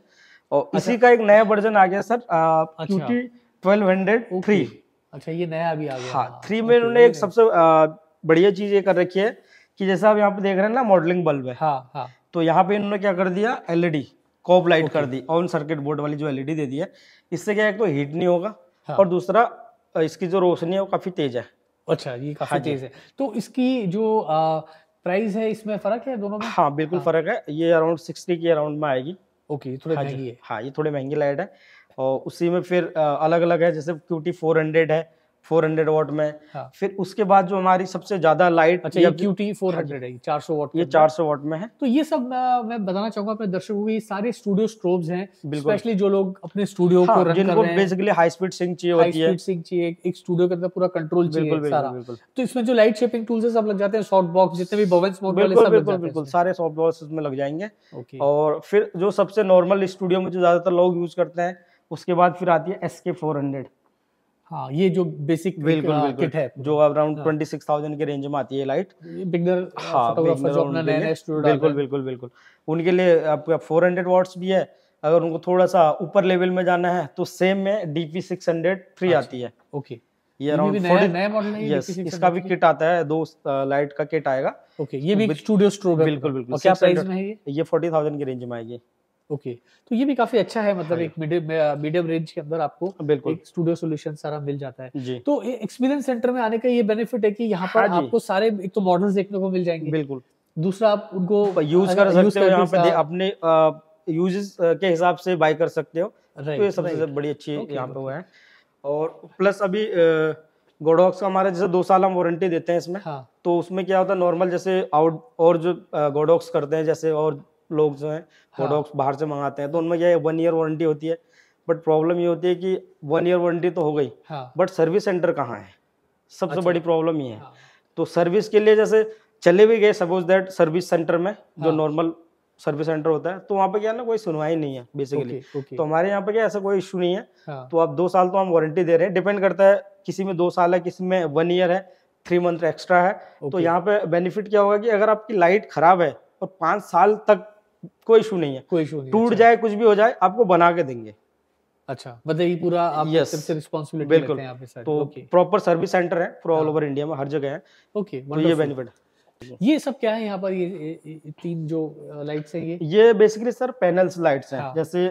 और अच्छा। इसी का एक नया वर्जन आ गया sir QT twelve hundred three अच्छा ये नया अभी आ गया हाँ थ्री हाँ, में उन्होंने एक सबसे बढ़िया चीज ये कर रखी है कि जैसा आप यहाँ पे देख रहे हैं ना मॉडलिंग बल्ब है हाँ हाँ तो यहाँ पे इन्होंने क्या कर दिया एलईडी कॉप लाइट कर दी ऑन सर्किट बोर्ड वाली जो एलईडी e दे दी है इससे क्या है तो हीट नहीं होगा हाँ। और दूसरा इसकी जो रोशनी है वो काफी तेज है अच्छा ये काफी हाँ तेज है तो इसकी जो प्राइस है इसमें फर्क है दोनों में हाँ बिल्कुल हाँ। फर्क है ये अराउंड सिक्सटी के अराउंड में आएगी ओके थोड़ी हाँ महंगी है हाँ ये थोड़ी महंगी लाइट है और उसी में फिर अलग अलग है जैसे क्यूटी फोर हंड्रेड है फोर हंड्रेड वाट में हाँ। फिर उसके बाद जो हमारी सबसे ज्यादा लाइट अच्छा ये क्यू टी फोर हंड्रेड है हाँ चार सौ वाट ये चार सौ वाट में है तो ये सब मैं बताना चाहूंगा अपने दर्शकों को ये सारे स्टूडियो स्ट्रोब्स हैं स्पेशली जो लोग अपने स्टूडियो हाँ, को रन जिनको बेसिकली हाई स्पीड सिंह चाहिए होती है सिंग चाहिए एक स्टूडियो के अंदर पूरा कंट्रोल बिल्कुल तो इसमें जो लाइट शेपिंग टूल्स है सब लग जाते हैं सॉफ्ट बॉक्स जितने भी बोवेंस स्मोक बिल्कुल बिल्कुल सारे सॉफ्ट बॉक्स इसमें लग जाएंगे और फिर जो सबसे नॉर्मल स्टूडियो में जो ज्यादातर लोग यूज करते हैं उसके बाद फिर आती है एस के फोर हंड्रेड हाँ ये जो बेसिक बिल्कुल किट है जो अराउंड ट्वेंटी सिक्स थाउजेंड के रेंज में आती है लाइट बिगनर uh, हाँ बिल्कुल बिल्कुल बिल्कुल उनके लिए आपका फोर हंड्रेड वॉट्स भी है अगर उनको थोड़ा सा ऊपर लेवल में जाना है तो सेम में डीपी सिक्स हंड्रेड फ्री आती है ओके ये अराउंड यस इसका भी किट आता है दो लाइट uh, का किट आएगा ओके ये भी स्टूडियो स्ट्रोक बिल्कुल बिल्कुल क्या प्राइस में है ये ये फोर्टी थाउजेंड की रेंज में आएगी ओके okay. तो ये भी काफी अच्छा है मतलब हाँ। एक मीडियम रेंज के अंदर आपको हाँ, बिल्कुल एक स्टूडियो सॉल्यूशन सारा मिल जाता है तो एक्सपीरियंस सेंटर में आने का ये बेनिफिट है कि यहाँ पर हाँ, आपको सारे एक तो मॉडल्स देखने को मिल जाएंगे बिल्कुल दूसरा आप उनको यूज कर सकते हो अपने यूजेस के हिसाब से बाय कर सकते हो तो ये सबसे बड़ी अच्छी यहाँ पे हुआ है और प्लस अभी गोडॉक्स का हमारा जैसे दो साल हम वारंटी देते हैं इसमें हाँ। तो उसमें क्या होता है नॉर्मल जैसे आउट और जो गोडॉक्स करते हैं जैसे और लोग जो हैं प्रोडक्ट्स हाँ। बाहर से मंगाते हैं तो उनमें क्या है वन ईयर वारंटी होती है बट प्रॉब्लम ये होती है कि वन ईयर वारंटी तो हो गई हाँ। बट सर्विस सेंटर कहाँ है सबसे अच्छा। बड़ी प्रॉब्लम ये है हाँ। तो सर्विस के लिए जैसे चले भी गए सपोज दैट सर्विस सेंटर में जो नॉर्मल सर्विस सेंटर होता है तो वहाँ पे क्या है ना कोई सुनवाई नहीं है बेसिकली okay, okay. तो हमारे यहाँ पे क्या ऐसा कोई इशू नहीं है हाँ. तो आप दो साल तो हम वारंटी दे रहे हैं डिपेंड करता है किसी में दो साल है किसी में वन ईयर है थ्री मंथ एक्स्ट्रा है तो okay. तो यहाँ पे बेनिफिट क्या होगा कि अगर आपकी लाइट खराब है और पाँच साल तक कोई इशू नहीं है कोई इशू नहीं टूट अच्छा। जाए कुछ भी हो जाए आपको बना के देंगे अच्छा मतलब पूरा आप yes, से बिल्कुल हैं तो प्रॉपर सर्विस सेंटर है ऑल ओवर इंडिया में हर जगह है ओके तो ये बेनिफिट ये सब क्या है यहाँ पर ये, तीन जो लाइट्स ये ये बेसिकली सर पैनल्स लाइट्स हैं हाँ। जैसे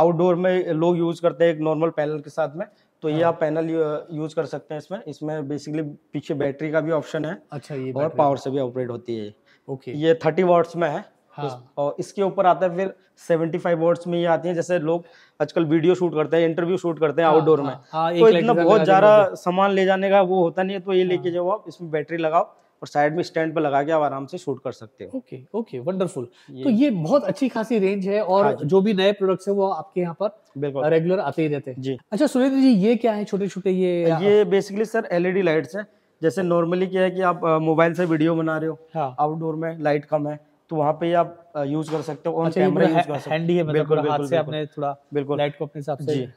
आउटडोर में लोग यूज करते हैं एक नॉर्मल पैनल के साथ में तो ये हाँ। आप पैनल यूज कर सकते हैं इसमें इसमें बेसिकली पीछे बैटरी का भी ऑप्शन है अच्छा ये और पावर से भी ऑपरेट होती है ओके ये थर्टी वॉट्स में है हाँ. और इसके ऊपर आता है फिर 75 वर्ड्स में ये आती है जैसे लोग आजकल वीडियो शूट करते हैं इंटरव्यू शूट करते हैं हाँ, आउटडोर हाँ, में हाँ, तो इतना बहुत ज़्यादा सामान ले जाने का वो होता नहीं है तो ये हाँ। लेके जाओ आप इसमें बैटरी लगाओ और साइड में स्टैंड पर लगा के आप आराम से शूट कर सकते हो ओके ओके वंडरफुल तो ये बहुत अच्छी खासी रेंज है और हाँ जो भी नए प्रोडक्ट्स है वो आपके यहाँ पर रेगुलर आते ही रहते हैं जी अच्छा सुरेंद्र जी ये क्या है छोटे छोटे ये ये बेसिकली सर एलईडी लाइट्स है जैसे नॉर्मली क्या है कि आप मोबाइल से वीडियो बना रहे हो आउटडोर में लाइट कम है तो वहाँ पे आप यूज कर सकते हो ऑन कैमरा यूज कर सकते हैंडी है मतलब बिल्कुल, बिल्कुल, हाथ से आपने थोड़ा बिल्कुल लाइट को अपने हिसाब से जी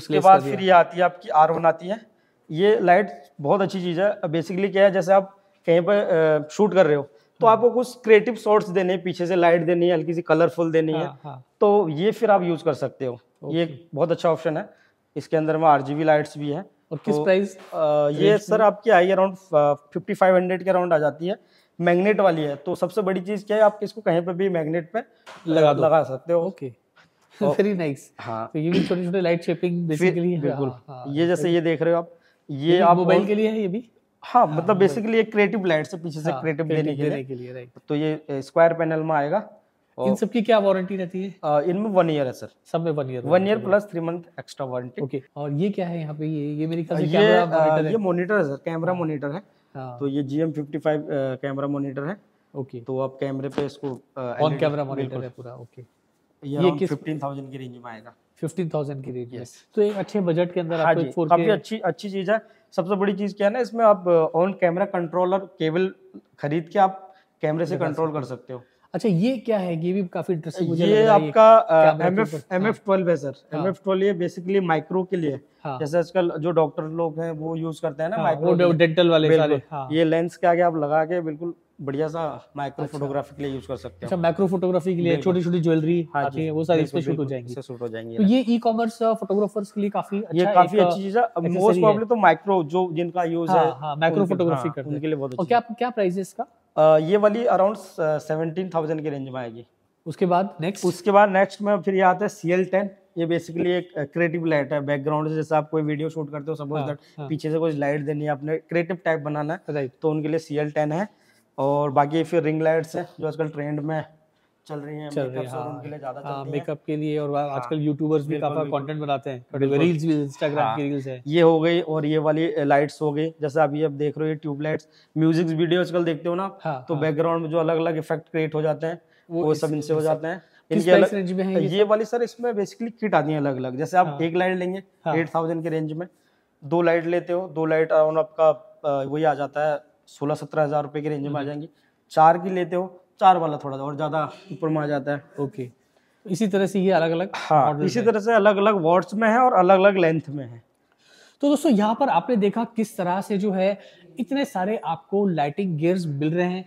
उसके बाद फिर ये आती है आपकी आर वन आती है ये लाइट बहुत अच्छी चीज़ है बेसिकली क्या है जैसे आप कहीं पर शूट कर रहे हो तो हाँ। आपको कुछ क्रिएटिव शॉर्ट्स देने पीछे से लाइट देनी है हल्की सी कलरफुल देनी है हाँ, हाँ। तो ये फिर आप यूज कर सकते हो ये बहुत अच्छा ऑप्शन है इसके अंदर में आर लाइट्स भी है और किस तो, प्राइस आ, ये सर आपकी आई अराउंड फिफ्टी फाइव हंड्रेड के अराउंड आ जाती है मैग्नेट वाली है तो सबसे बड़ी चीज़ क्या है आप इसको कहीं पर भी मैग्नेट पे लगा लगा सकते हो ओके वेरी नाइस हाँ। तो ये भी छोटे छोटे लाइट शेपिंग बेसिकली बिल्कुल हाँ, हाँ, ये जैसे ये देख रहे हो आप ये आप मोबाइल के लिए है ये भी हाँ, मतलब हाँ मतलब बेसिकली एक क्रिएटिव लाइट से पीछे से क्रिएटिव देने के लिए, के लिए तो ये स्क्वायर पैनल में आएगा इन सब की क्या वारंटी रहती है इनमें वन ईयर है सर सब में one year one year plus three month extra warranty okay और ये क्या है यहाँ पे ये ये मेरी ये मॉनिटर है सर कैमरा मॉनिटर है हाँ। तो ये G M fifty five camera monitor है ओके तो आप कैमरे पे इसको ऑन कैमरा मोनिटर है पूरा ओके ये फिफ्टीन थाउजेंड की रेंज में आएगा फिफ्टीन थाउजेंड की रेंज yes. तो एक अच्छे बजट के अंदर हाँ आपको काफी अच्छी अच्छी चीज है सबसे बड़ी चीज क्या है ना इसमें आप ऑन कैमरा कंट्रोलर केबल खरीद के आप कैमरे से कंट्रोल कर सकते हो अच्छा ये क्या है ये भी काफी इंटरेस्टिंग मुझे ये आपका एम एफ ट्वेल्व है सर एम एफ ट्वेल्व ये बेसिकली माइक्रो के लिए हाँ। जैसे आजकल जो डॉक्टर लोग हैं वो यूज करते हैं ना हाँ, माइक्रो डेंटल वाले सारे हाँ। ये लेंस के आगे आप लगा के बिल्कुल बढ़िया सा माइक्रो अच्छा। फोटोग्राफी के लिए यूज कर सकते हैं अच्छा माइक्रो फोटोग्राफी के लिए छोटी छोटी ज्वेलरी आती है वो सारी इस पे शूट हो जाएंगी शूट हो जाएंगी तो ये ई कॉमर्स फोटोग्राफर्स के लिए काफी अच्छा ये काफी अच्छी चीज है मोस्ट प्रोबेबली तो माइक्रो जो जिनका यूज हाँ, है माइक्रो हाँ, फोटोग्राफी हाँ, करते हैं उनके लिए बहुत और क्या क्या प्राइस है इसका ये वाली अराउंड सेवनटीन थाउजेंड की रेंज में आएगी उसके बाद नेक्स्ट उसके बाद नेक्स्ट में फिर ये आता है सी एल टेन ये बेसिकली एक क्रिएटिव लाइट है बैकग्राउंड से जैसे आप कोई वीडियो शूट करते हो सपोज दैट हाँ, हाँ. पीछे से कुछ लाइट देनी है आपने क्रिएटिव टाइप बनाना है तो उनके लिए सी एल टेन है और बाकी फिर रिंग लाइट्स हैं जो आजकल ट्रेंड में चल रही हैं चल रही है, हाँ, उनके लिए ज्यादा हाँ, मेकअप के लिए और हाँ, आजकल यूट्यूबर्स भी काफी कंटेंट बनाते हैं रील्स भी इंस्टाग्राम हाँ, की रील्स है ये हो गई और ये वाली लाइट्स हो गई जैसे अभी आप देख रहे हो ये ट्यूबलाइट्स म्यूजिक वीडियो आजकल देखते हो ना हाँ, तो बैकग्राउंड में जो अलग अलग इफेक्ट क्रिएट हो जाते हैं वो सब इनसे हो जाते हैं इनके अलग रेंज में है ये वाली सर इसमें बेसिकली किट आती है अलग अलग जैसे आप एक लाइट लेंगे एट थाउजेंड के रेंज में दो लाइट लेते हो दो लाइट आपका वही आ जाता है सोलह सत्रह हजार रुपए की रेंज में आ हम्म। जाएंगी चार की लेते हो चार वाला थोड़ा और ज़्यादा ऊपर में आ जाता है ओके इसी तरह से ये अलग अलग हाँ इसी तरह से अलग अलग वार्ड्स में है और अलग अलग लेंथ में है तो दोस्तों यहाँ पर आपने देखा किस तरह से जो है इतने सारे आपको लाइटिंग गियर्स मिल रहे हैं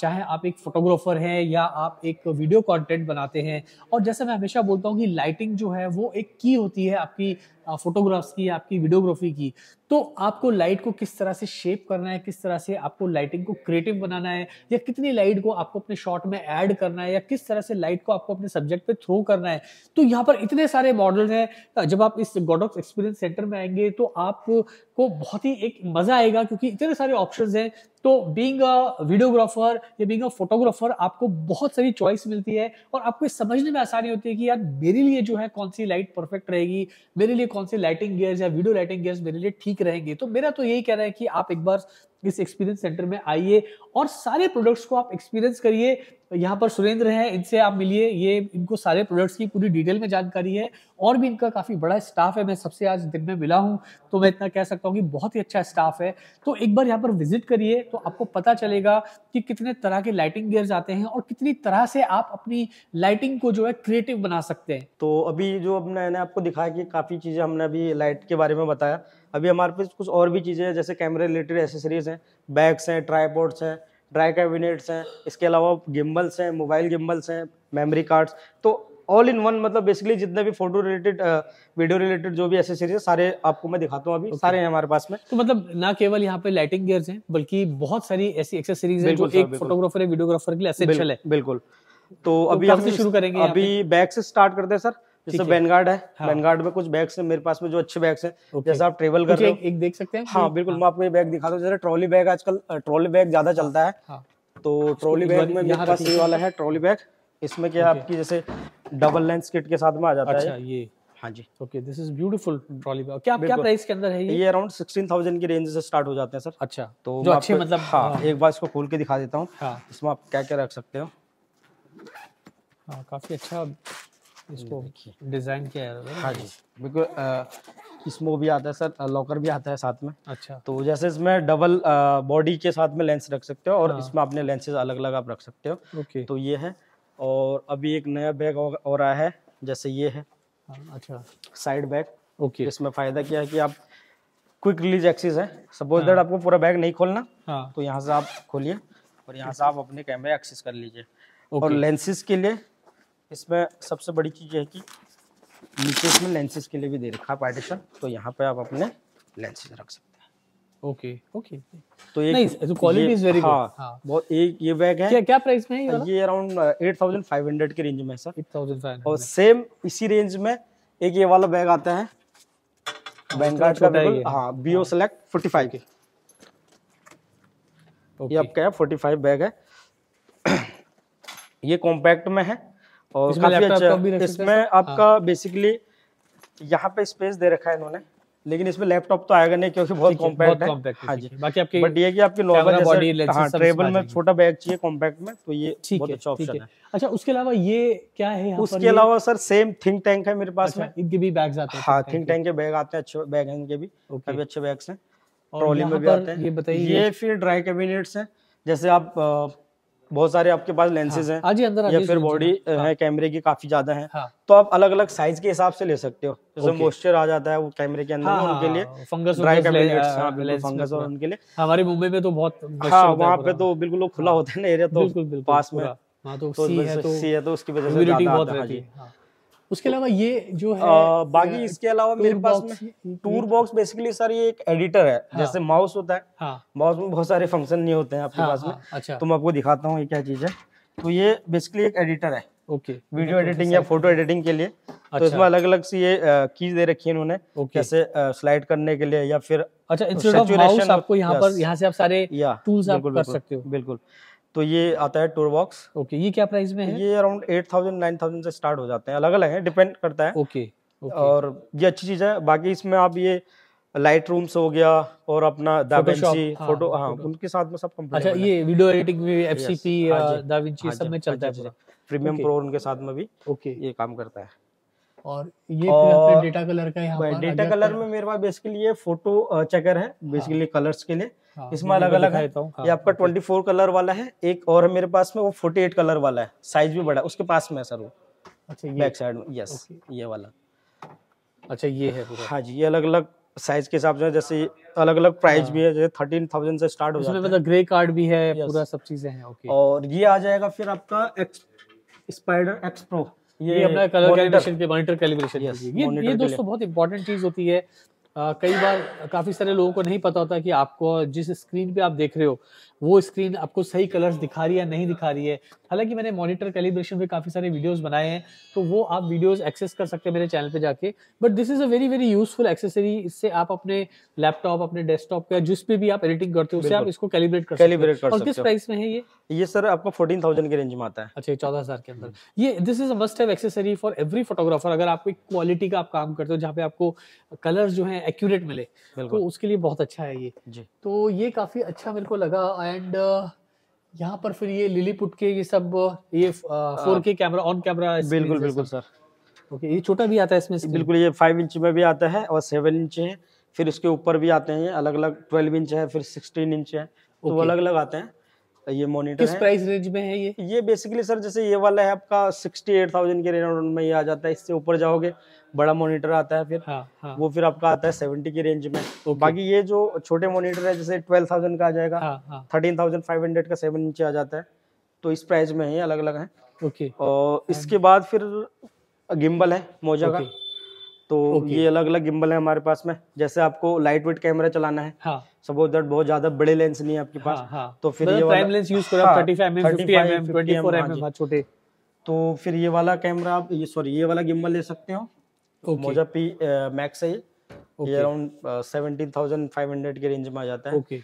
चाहे आप एक फोटोग्राफर हैं या आप एक वीडियो कंटेंट बनाते हैं और जैसे मैं हमेशा बोलता हूँ कि लाइटिंग जो है वो एक की होती है आपकी फोटोग्राफ्स की आपकी वीडियोग्राफी की तो आपको लाइट को किस तरह से शेप करना है किस तरह से आपको लाइटिंग को क्रिएटिव बनाना है या कितनी लाइट को आपको अपने शॉट में ऐड करना है या किस तरह से लाइट को आपको अपने सब्जेक्ट पे थ्रो करना है तो यहाँ पर इतने सारे मॉडल हैं जब आप इस गॉडॉक्स एक्सपीरियंस सेंटर में आएंगे तो आपको बहुत ही एक मज़ा आएगा क्योंकि इतने सारे ऑप्शन हैं तो बींग अ वीडियोग्राफर या बींग अ फोटोग्राफर आपको बहुत सारी चॉइस मिलती है और आपको समझने में आसानी होती है कि यार मेरे लिए जो है कौन सी लाइट परफेक्ट रहेगी मेरे लिए कौन सी लाइटिंग गियर्स या वीडियो लाइटिंग गियर्स मेरे लिए ठीक रहेंगे तो मेरा तो यही कहना है कि आप एक बार इस एक्सपीरियंस सेंटर में आइए और सारे प्रोडक्ट्स को आप एक्सपीरियंस करिए यहाँ पर सुरेंद्र हैं इनसे आप मिलिए ये इनको सारे प्रोडक्ट्स की पूरी डिटेल में जानकारी है और भी इनका काफ़ी बड़ा स्टाफ है मैं सबसे आज दिन में मिला हूँ तो मैं इतना कह सकता हूँ कि बहुत ही अच्छा स्टाफ है तो एक बार यहाँ पर विजिट करिए तो आपको पता चलेगा कि कितने तरह के लाइटिंग गेयर्स आते हैं और कितनी तरह से आप अपनी लाइटिंग को जो है क्रिएटिव बना सकते हैं तो अभी जो हमने आपको दिखाया कि काफ़ी चीज़ें हमने अभी लाइट के बारे में बताया अभी हमारे पास कुछ और भी चीज़ें हैं जैसे कैमरे रिलेटेड एसेसरीज हैं बैग्स हैं ट्राईपोर्ट्स हैं ड्राई कैबिनेट्स हैं इसके अलावा गिम्बल्स हैं मोबाइल गिम्बल्स हैं मेमोरी कार्ड्स तो ऑल इन वन मतलब बेसिकली जितने भी फोटो रिलेटेड वीडियो रिलेटेड जो भी एसेसरीज है सारे आपको मैं दिखाता हूँ अभी okay. सारे हैं हमारे पास में तो मतलब ना केवल यहाँ पे लाइटिंग गियर्स हैं बल्कि बहुत सारी ऐसी एक्सेसरीज हैं जो एक फोटोग्राफर है वीडियोग्राफर के लिए है बिल्कुल तो, तो अभी हम शुरू करेंगे अभी बैग से स्टार्ट करते हैं सर जैसे बैनगार्ड है हाँ। बैनगार्ड में कुछ बैग्स हैं मेरे पास में जो अच्छे बैग्स हैं जैसे आप ट्रेवल कर रहे हो एक देख सकते हैं हाँ बिल्कुल हाँ। मैं आपको ये बैग दिखा दूँ जैसे ट्रॉली बैग आजकल ट्रॉली बैग ज्यादा हाँ, चलता है हाँ। तो ट्रॉली बैग में मेरे पास ये वाला है ट्रॉली बैग इसमें क्या आपकी जैसे डबल लेंस किट के साथ में आ जाता है अच्छा, ये हाँ जी okay this is beautiful trolley bag क्या क्या प्राइस के अंदर है ये ये अराउंड 16000 की रेंज से स्टार्ट हो जाते हैं सर अच्छा तो जो अच्छे मतलब हाँ, हाँ एक बार इसको खोल के दिखा देता हूँ हाँ इसमें आप क्या क्या रख सकते हो हाँ काफी अच्छा इसको डिजाइन किया है हाँ जी बिल्कुल इसमो भी आता है सर लॉकर भी आता है साथ में अच्छा तो जैसे इसमें डबल बॉडी के साथ में लेंस रख सकते हो और हाँ। इसमें अपने लेंसेज अलग अलग आप रख सकते हो ओके तो ये है और अभी एक नया बैग हो रहा है जैसे ये है हाँ, अच्छा साइड बैग ओके इसमें फायदा क्या है कि आप क्विक रिलीज एक्सिस है सपोज दैट हाँ। आपको पूरा बैग नहीं खोलना हाँ। तो यहाँ से आप खोलिए और यहाँ से आप अपने कैमरे एक्सेस कर लीजिए और लेंसेज के लिए इसमें सबसे बड़ी चीज़ है कि नीचे इसमें लेंसेज के लिए भी दे रखा पार्टीशन तो यहाँ पे आप अपने लेंसेज रख सकते हैं ओके ओके तो ये तो क्वालिटी इज वेरी गुड बहुत एक ये बैग है क्या क्या प्राइस में है ये अराउंड 8500 uh, के रेंज में है सर 8500 और सेम इसी रेंज में एक ये वाला बैग आता है वैनगार्ड हाँ, का बिल्कुल हाँ बीओ सेलेक्ट 45 के ये आपका है 45 बैग है ये कॉम्पैक्ट में है और इसमें काफी अच्छा भी इसमें आपका हाँ। बेसिकली यहाँ पे स्पेस दे रखा है इन्होंने लेकिन इसमें लैपटॉप तो आएगा नहीं क्योंकि बहुत कॉम्पैक्ट है हाँ जी बाकी आपकी बट ये कि आपकी नॉर्मल बॉडी हाँ ट्रेवल में छोटा बैग चाहिए कॉम्पैक्ट में तो ये ठीक बहुत अच्छा ऑप्शन है अच्छा उसके अलावा ये क्या है उसके अलावा सर सेम थिंक टैंक है मेरे पास अच्छा, में इनके भी बैग्स आते हैं हाँ थिंक टैंक के बैग आते हैं अच्छे बैग हैं इनके भी काफी अच्छे बैग्स हैं ट्रॉली में भी आते हैं ये बताइए ये फिर ड्राई कैबिनेट्स हैं जैसे आप बहुत सारे आपके पास लेंसेज हाँ, हैं हाँ अंदर या फिर बॉडी हाँ, है कैमरे की काफी ज्यादा है हाँ, तो आप अलग अलग साइज के हिसाब से ले सकते हो जैसे मॉइस्चर आ जाता है वो कैमरे के अंदर हाँ, हाँ उनके लिए फंगस हाँ, फंगस और उनके लिए हमारे मुंबई में तो बहुत हाँ वहाँ पे तो बिल्कुल खुला होता है ना एरिया तो पास में तो, तो सी तो है तो उसकी वजह से उसके अलावा ये जो है आ, बाकी इसके अलावा मेरे पास में टूर बॉक्स बेसिकली सर ये एक एडिटर है हाँ, जैसे माउस होता है हाँ, माउस में बहुत सारे फंक्शन नहीं होते हैं आपके हाँ, पास हाँ, में अच्छा तो मैं आपको दिखाता हूँ ये क्या चीज है तो ये बेसिकली एक एडिटर है ओके वीडियो एडिटिंग या फोटो एडिटिंग के लिए तो अच्छा। इसमें अलग अलग सी ये की दे रखी है उन्होंने जैसे स्लाइड करने के लिए या फिर अच्छा आपको यहाँ पर यहाँ से आप सारे टूल्स कर सकते हो बिल्कुल तो ये आता है टूर बॉक्स ओके ये क्या प्राइस में है ये around eight thousand nine thousand से स्टार्ट हो जाते हैं अलग अलग है डिपेंड करता है ओके और ये अच्छी चीज़ है बाकी इसमें आप ये लाइट रूम्स हो गया और अपना दाविंची फोटो हाँ, हाँ उनके साथ में सब अच्छा ये वीडियो एडिटिंग में एफसीपी हाँ दाविंची हाँ सब में चलता है प्रीमियम प्रो उनके साथ में भी ओके ये काम करता है और ये और डेटा कलर का यहाँ डेटा कलर में मेरे पास बेसिकली ये फोटो चेकर है बेसिकली हाँ। कलर्स के लिए हाँ, इसमें अलग अलग है हाँ, ये आपका ट्वेंटी फोर कलर वाला है एक और मेरे पास में वो फोर्टी एट कलर वाला है साइज भी बड़ा उसके पास में सर वो बैक अच्छा, साइड में यस ये वाला अच्छा ये है हाँ जी ये अलग अलग साइज के हिसाब से जैसे अलग अलग प्राइस भी है जैसे थर्टीन थाउजेंड से स्टार्ट हो जाता मतलब है ग्रे कार्ड भी है पूरा सब चीजें हैं ओके और ये आ जाएगा फिर आपका एक्स स्पाइडर एक्स प्रो ये, अपना कलर कैलिब्रेशन के मॉनिटर कैलिब्रेशन ये ये दोस्तों बहुत इंपॉर्टेंट चीज होती है आ, कई बार काफी सारे लोगों को नहीं पता होता कि आपको जिस स्क्रीन पे आप देख रहे हो वो स्क्रीन आपको सही कलर्स दिखा रही है नहीं दिखा रही है हालांकि मैंने मॉनिटर कैलिब्रेशन पे काफ़ी सारे वीडियोस बनाए हैं तो वो आप वीडियोस एक्सेस कर सकते हैं मेरे चैनल पे जाके but this is a very very useful accessory इससे आप अपने लैपटॉप अपने डेस्कटॉप पे जिस पे भी आप एडिटिंग करते हो उससे आप इसको कैलिब्रेट कर कैलिब्रेट कर और किस प्राइस में है ये ये सर आपको फोर्टीन थाउजेंड के रेंज में आता है अच्छा चौदह हज़ार के अंदर ये this is a must have accessory for every photographer अगर आपको क्वालिटी का आप काम करते हो जहाँ पे आपको कलर्स जो है एक्यूरेट मिले तो उसके लिए बहुत अच्छा है ये तो ये काफ़ी अच्छा मेरे को लगा एंड uh, यहाँ पर फिर ये लिलीपुट के ये सब uh, ये फोर के कैमरा ऑन कैमरा बिल्कुल बिल्कुल सर ओके ये छोटा भी आता है इसमें बिल्कुल ये फाइव इंच में भी आता है और सेवन इंच है फिर उसके ऊपर भी आते हैं अलग अलग ट्वेल्व इंच है फिर सिक्सटीन इंच है तो अलग अलग आते हैं ये मॉनिटर किस प्राइस रेंज में है ये ये बेसिकली सर जैसे ये वाला है आपका सिक्सटी एट थाउजेंड के रेंज में ये आ जाता है इससे ऊपर जाओगे बड़ा मॉनिटर आता है फिर हा, हा। वो फिर आपका आता है सेवेंटी की रेंज में तो बाकी ये जो छोटे मॉनिटर है जैसे ट्वेल्व थाउजेंड का आ जाएगा थर्टीन थाउजेंड फाइव हंड्रेड का सेवन इंच आ जाता है तो इस प्राइस में है अलग अलग है ओके और इसके बाद फिर गिम्बल है मोजा का तो ये अलग अलग गिम्बल है हमारे पास में जैसे आपको लाइट वेट कैमरा चलाना है हाँ। सपोज दैट बहुत ज्यादा बड़े लेंस नहीं है आपके हाँ, पास हाँ, हाँ. तो फिर मतलब ये प्राइम लेंस यूज करो 35 mm 50 mm 24 mm छोटे तो फिर ये वाला कैमरा आप ये सॉरी ये वाला गिम्बल ले सकते हो मोजा पी मैक्स है ये around seventeen thousand five hundred के रेंज में आ जाता है ओके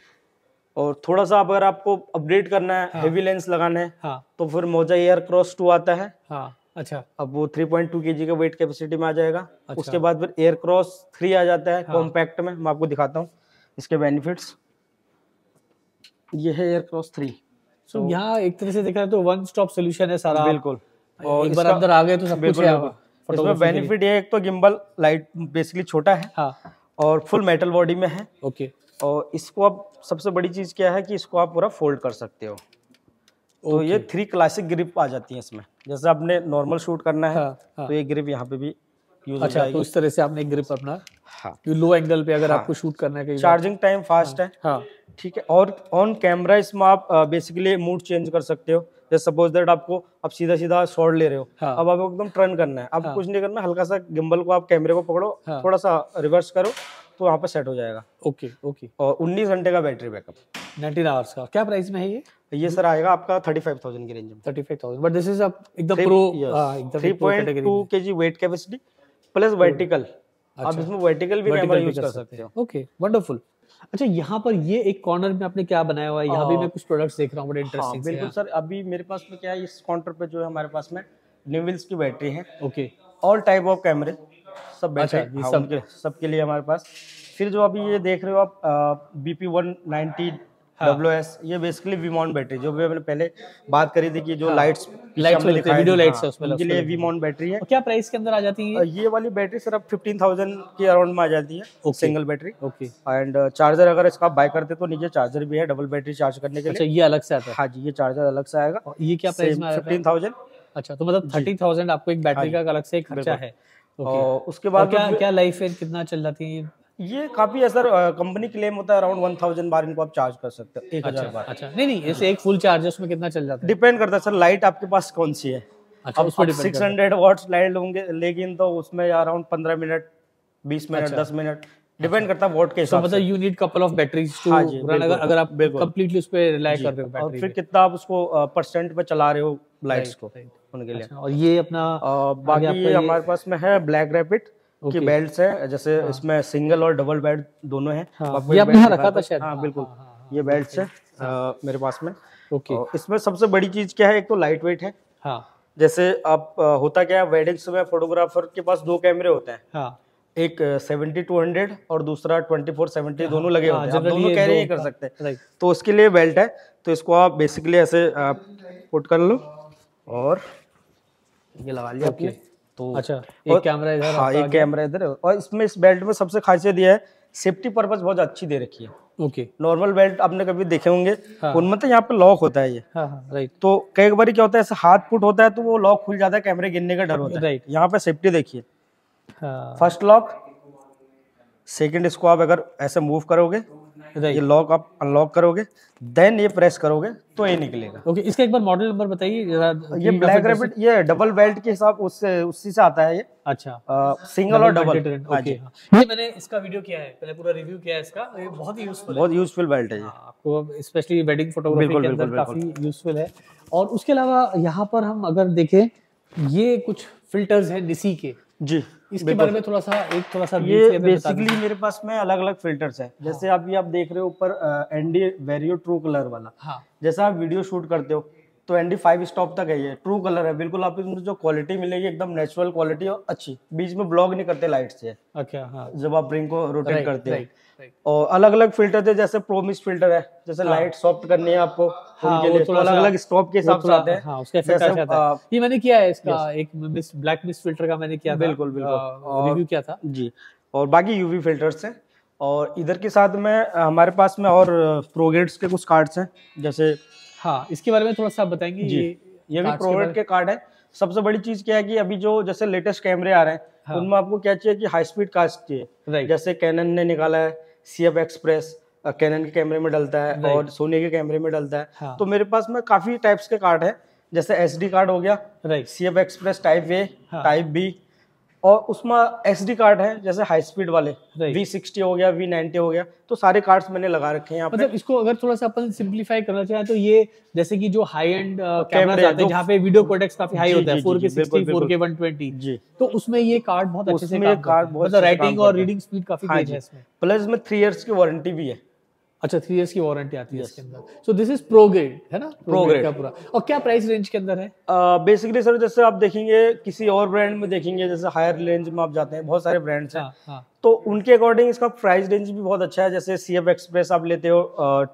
और थोड़ा सा अगर आपको अपडेट करना है हाँ, हेवी लेंस लगाना है हाँ, तो फिर मोजा एयर क्रॉस टू आता है हाँ, अच्छा अब वो 3.2 पॉइंट केजी का वेट कैपेसिटी में आ जाएगा अच्छा, उसके बाद फिर एयर क्रॉस थ्री आ जाता है हाँ, कॉम्पैक्ट में मैं आपको दिखाता हूँ इसके बेनिफिट्स ये है एयर क्रॉस थ्री सो यहाँ एक तरह से देखा जाए तो वन स्टॉप सोल्यूशन है सारा बिल्कुल और एक बार अंदर आ गए तो सब कुछ इसमें बेनिफिट ये एक तो गिम्बल लाइट बेसिकली छोटा है हाँ। और फुल मेटल बॉडी में है ओके और इसको आप सबसे बड़ी चीज़ क्या है कि इसको आप पूरा फोल्ड कर सकते हो तो ये थ्री क्लासिक ग्रिप आ जाती है इसमें जैसे आपने नॉर्मल शूट करना है हाँ, हाँ। तो ये ग्रिप यहाँ पे भी यूज अच्छा, तो इस तरह से आपने ग्रिप अपना हाँ लो एंगल पे अगर हाँ, आपको शूट करना है चार्जिंग टाइम फास्ट हाँ, है हाँ। ठीक हाँ है और ऑन कैमरा इसमें आप बेसिकली मूड चेंज कर सकते हो जैसे सपोज दैट आपको आप सीधा सीधा शॉर्ट ले रहे हो हाँ। अब आपको एकदम टर्न करना है आप हाँ। कुछ नहीं करना हल्का सा गिम्बल को आप कैमरे को पकड़ो हाँ। थोड़ा सा रिवर्स करो तो वहाँ पर सेट हो जाएगा ओके ओके और उन्नीस घंटे का बैटरी बैकअप नाइनटीन आवर्स का क्या प्राइस में है ये ये सर आएगा आपका थर्टी फाइव थाउजेंड की रेंज में thirty five thousand but this is एकदम pro three point two K G weight capacity plus vertical oh. आप अच्छा। इसमें वर्टिकल भी कैमरा यूज कर सकते हो ओके वंडरफुल अच्छा यहाँ पर ये एक कॉर्नर में आपने क्या बनाया हुआ है यहाँ भी हाँ। मैं कुछ प्रोडक्ट्स देख रहा हूँ बड़े इंटरेस्टिंग हाँ, बिल्कुल सर अभी मेरे पास में क्या है इस काउंटर पे जो है हमारे पास में निविल्स की बैटरी है ओके ऑल टाइप ऑफ कैमरे सब बैटरी अच्छा, हाँ, सब सबके लिए हमारे पास फिर जो अभी ये देख रहे हो आप बी पी वन डब्ल्यू हाँ। एस ये बेसिकली वीमॉन बैटरी जो मैंने पहले बात करी थी कि जो लाइट्स लाइट्स वीडियो लाइट्स है उसमें ये वीमॉन बैटरी है क्या प्राइस के अंदर आ जाती है ये वाली बैटरी सर अब फिफ्टीन थाउजेंड के अराउंड में आ जाती है single battery okay and charger अगर इसका बाय करते तो नीचे चार्जर भी है डबल बैटरी चार्ज करने के अच्छा, लिए ये अलग से आता है हाँ जी ये चार्जर अलग से आएगा ये क्या प्राइस में फिफ्टीन थाउजेंड अच्छा तो मतलब थर्टी थाउजेंड आपको एक बैटरी हाँ का अलग से खर्चा है उसके बाद क्या क्या लाइफ है कितना चल जाती है ये काफी असर कंपनी क्लेम होता है अराउंड वन थाउजेंड बार इनको आप चार्ज कर सकते हो एक अच्छा, हजार बार अच्छा नहीं नहीं ऐसे एक फुल चार्ज उसमें कितना चल जाता है डिपेंड करता है सर लाइट आपके पास कौन सी है अच्छा, अब सिक्स हंड्रेड वॉट्स लाइट लोगे लेकिन तो उसमें अराउंड पंद्रह मिनट बीस मिनट अच्छा। दस मिनट डिपेंड अच्छा। करता है के हिसाब मतलब you need couple of batteries to run अगर अगर आप कंप्लीटली उस पे रिलाय कर रहे हो बैटरी फिर कितना आप उसको परसेंट पे चला रहे हो लाइट्स को उनके लिए अच्छा, और ये अपना बाकी हमारे पास में है ब्लैक रैपिड okay. की बेल्ट है जैसे हाँ। इसमें सिंगल और डबल बेल्ट दोनों हाँ. हाँ, हाँ, है बिल्कुल ये बेल्ट है मेरे पास में ओके इसमें सबसे बड़ी चीज क्या है एक तो लाइट वेट है जैसे आप होता क्या है वेडिंग्स में फोटोग्राफर के पास दो कैमरे होते हैं हाँ। एक सेवेंटी टू हंड्रेड और दूसरा ट्वेंटी फोर सेवेंटी दोनों लगे होते हैं दोनों कैरी नहीं कर सकते हैं तो उसके लिए बेल्ट है तो इसको आप बेसिकली ऐसे पुट कर लो और ये लगा लिया आपने तो अच्छा एक कैमरा इधर हाँ एक कैमरा इधर और इसमें इस बेल्ट में सबसे खासियत यह है सेफ्टी पर्पज बहुत अच्छी दे रखी है ओके नॉर्मल बेल्ट आपने कभी देखे होंगे हाँ। उनमें तो यहाँ पे लॉक होता है ये हाँ, हाँ, राइट तो कई बार क्या होता है ऐसे हाथ फुट होता है तो वो लॉक खुल जाता है कैमरे गिरने का डर होता है राइट यहाँ पे सेफ्टी देखिए हाँ। फर्स्ट लॉक सेकंड इसको आप अगर ऐसे मूव करोगे ये लॉक आप अनलॉक करोगे देन ये प्रेस करोगे तो ये निकलेगा ओके इसका एक बार मॉडल नंबर बताइए ये ब्लैक रैबिट ये डबल बेल्ट के हिसाब उससे उसी से आता है ये अच्छा आ, सिंगल और डबल ओके हाँ हाँ। ये मैंने इसका वीडियो किया है पहले पूरा रिव्यू किया है इसका ये बहुत ही यूजफुल बहुत यूजफुल बेल्ट है ये हाँ, आपको स्पेशली वेडिंग फोटोग्राफी के अंदर काफी यूजफुल है और उसके अलावा यहाँ पर हम अगर देखें ये कुछ फिल्टर्स हैं निसी के जी इसके बारे में थोड़ा सा एक थोड़ा सा ये बेसिकली मेरे पास में अलग अलग फिल्टर्स है जैसे अभी आप देख रहे हो ऊपर एनडी वेरियो ट्रू कलर वाला हाँ। जैसा आप वीडियो शूट करते हो तो एनडी फाइव स्टॉप तक है ये ट्रू कलर है बिल्कुल आप इसमें जो क्वालिटी मिलेगी एकदम नेचुरल क्वालिटी और अच्छी बीच में ब्लॉक नहीं करते लाइट से अच्छा हाँ। जब आप रिंग को रोटेट करते हैं और अलग अलग फिल्टर थे जैसे प्रोमिस फिल्टर है जैसे हाँ। लाइट सॉफ्ट करनी है आपको हाँ, उनके लिए थोड़ा अलग अलग स्टॉप के हिसाब हाँ, से आते हैं हाँ, उसका जैसे आ, ये मैंने किया है इसका एक मिस ब्लैक मिस फिल्टर का मैंने किया बिल्कुल बिल्कुल हाँ, रिव्यू किया था जी और बाकी यूवी फिल्टर्स हैं और इधर के साथ में हमारे पास में और प्रोगेट्स uh, के कुछ कार्ड्स हैं जैसे हाँ इसके बारे में थोड़ा सा आप बताएंगे जी ये भी प्रोगेट के कार्ड है सबसे बड़ी चीज क्या है कि अभी जो जैसे लेटेस्ट कैमरे आ रहे हैं हाँ। उनमें आपको क्या चाहिए कि हाई स्पीड कास्ट चाहिए जैसे कैनन ने निकाला है सीएफ एक्सप्रेस कैनन के कैमरे में डलता है और सोनी के कैमरे में डलता है हाँ। तो मेरे पास में काफी टाइप्स के कार्ड है जैसे एस कार्ड हो गया C F express type A type B और उसमें एस कार्ड है जैसे हाई स्पीड वाले वी सिक्सटी हो गया वी नाइनटी हो गया तो सारे कार्ड्स मैंने लगा रखे हैं मतलब इसको अगर थोड़ा सा अपन सिंप्लीफाई करना चाहें तो ये जैसे कि जो हाई एंड कैमरा आते हैं जहाँ पे वीडियो कोडेक्स काफी हाई होता है फोर के वन ट्वेंटी तो उसमें ये कार्ड बहुत अच्छे से काम राइटिंग मतलब और रीडिंग स्पीड काफी हाँ इसमें प्लस में थ्री इयर्स की वारंटी भी है अच्छा थ्री ईयर्स की वारंटी आती है इसके अंदर सो दिस इज प्रोग्रेड है ना प्रोग्रेड का पूरा और क्या प्राइस रेंज के अंदर है बेसिकली uh, सर जैसे आप देखेंगे किसी और ब्रांड में देखेंगे जैसे हायर रेंज में आप जाते हैं बहुत सारे ब्रांड्स हैं हाँ, हाँ। तो उनके अकॉर्डिंग इसका प्राइस रेंज भी बहुत अच्छा है जैसे सी एफ एक्सप्रेस आप लेते हो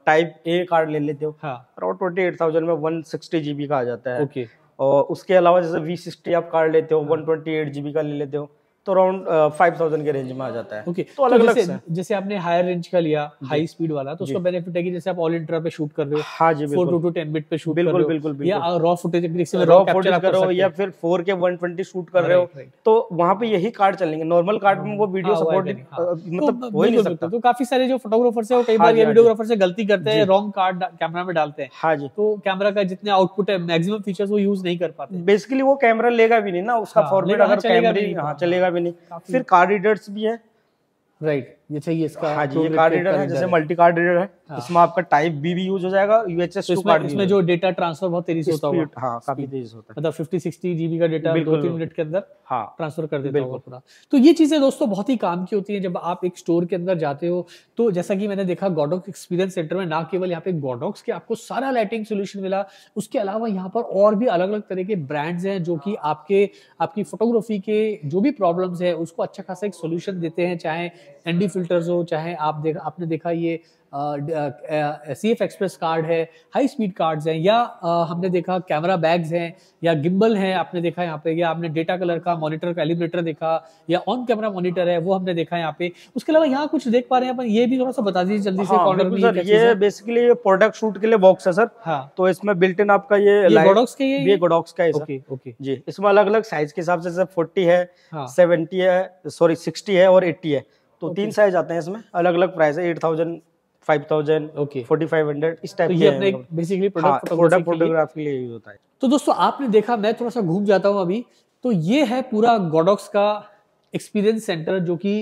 टाइप ए कार्ड ले लेते हो अराउंड ट्वेंटी एट थाउजेंड में वन सिक्सटी जीबी का आ जाता है ओके okay. और उसके अलावा जैसे वी सिक्सटी आप कार्ड लेते हो वन ट्वेंटी एट जीबी का ले लेते हो तो अराउंड फाइव थाउजेंड के रेंज में आ जाता है ओके okay. तो अलग तो जैसे, जैसे आपने हायर रेंज का लिया हाई स्पीड वाला तो उसका बेनिफिट है कि जैसे आप ऑल इंटर पे शूट कर रहे हो हाँ जी four two two ten bit पे शूट बिल्कुल बिल्कुल या रॉ फुटेज रॉ फुटेज कर रहे हो या फिर फोर के वन ट्वेंटी शूट कर रहे हो तो वहाँ पे यही कार्ड चलेंगे नॉर्मल कार्ड में हाँ, वो हाँ, वीडियो सपोर्ट हाँ। मतलब तो हो ही नहीं सकता तो काफी सारे जो फोटोग्राफर है वो कई बार वीडियोग्राफर से गलती करते हैं रॉन्ग कार्ड कैमरा में डालते हैं हाँ जी तो कैमरा का जितने आउटपुट है मैक्सिमम फीचर्स वो यूज नहीं कर पाते बेसिकली वो कैमरा लेगा भी नहीं ना उसका फॉर्मेट अगर चलेगा नहीं फिर कार रीडर्स भी है राइट ये चाहिए इसका हाँ जी ये कार्ड रीडर है जैसे मल्टी कार्ड रीडर है हाँ। इसमें आपका टाइप बी भी यूज हो जाएगा यूएचएस तो कार्ड इसमें जो डेटा ट्रांसफर बहुत तेजी से होता होगा हाँ काफी तेजी से होता है मतलब 50 60 जीबी का डेटा दो तीन मिनट के अंदर हाँ ट्रांसफर कर देता होगा पूरा तो ये चीजें दोस्तों बहुत ही काम की होती है जब आप एक स्टोर के अंदर जाते हो तो जैसा कि मैंने देखा गोडॉक्स एक्सपीरियंस सेंटर में ना केवल यहाँ पे गोडॉक्स के आपको सारा लाइटिंग सोल्यूशन मिला उसके अलावा यहाँ पर और भी अलग अलग तरह के ब्रांड्स हैं जो कि आपके आपकी फोटोग्राफी के जो भी प्रॉब्लम्स है उसको अच्छा खासा एक सोल्यूशन देते हैं चाहे एन डी फिल्टर्स हो चाहे आप देख आपने देखा ये सी एफ एक्सप्रेस कार्ड है हाई स्पीड कार्ड्स हैं या आ, हमने देखा कैमरा बैग्स हैं या गिम्बल हैं आपने देखा यहाँ पे या आपने डेटा कलर का मॉनिटर का एलिमिनेटर देखा या ऑन कैमरा मॉनिटर है वो हमने देखा यहाँ पे उसके अलावा यहाँ कुछ देख पा रहे हैं अपन ये भी थोड़ा सा बता दीजिए जल्दी से हाँ, कॉर्नर में ये बेसिकली प्रोडक्ट शूट के लिए बॉक्स है सर हाँ तो इसमें बिल्ट इन आपका ये गोडॉक्स का ये गोडॉक्स का है ओके ओके जी इसमें अलग अलग साइज के हिसाब से सर फोर्टी है सेवेंटी हाँ। है सॉरी सिक्सटी है और एट्टी है तो तीन साइज आते हैं इसमें अलग अलग प्राइस है तो मतलब। हाँ, एट थाउजेंड तो दोस्तों आपने देखा मैं थोड़ा सा घूम जाता हूँ अभी तो ये है पूरा गोडॉक्स का एक्सपीरियंस सेंटर जो कि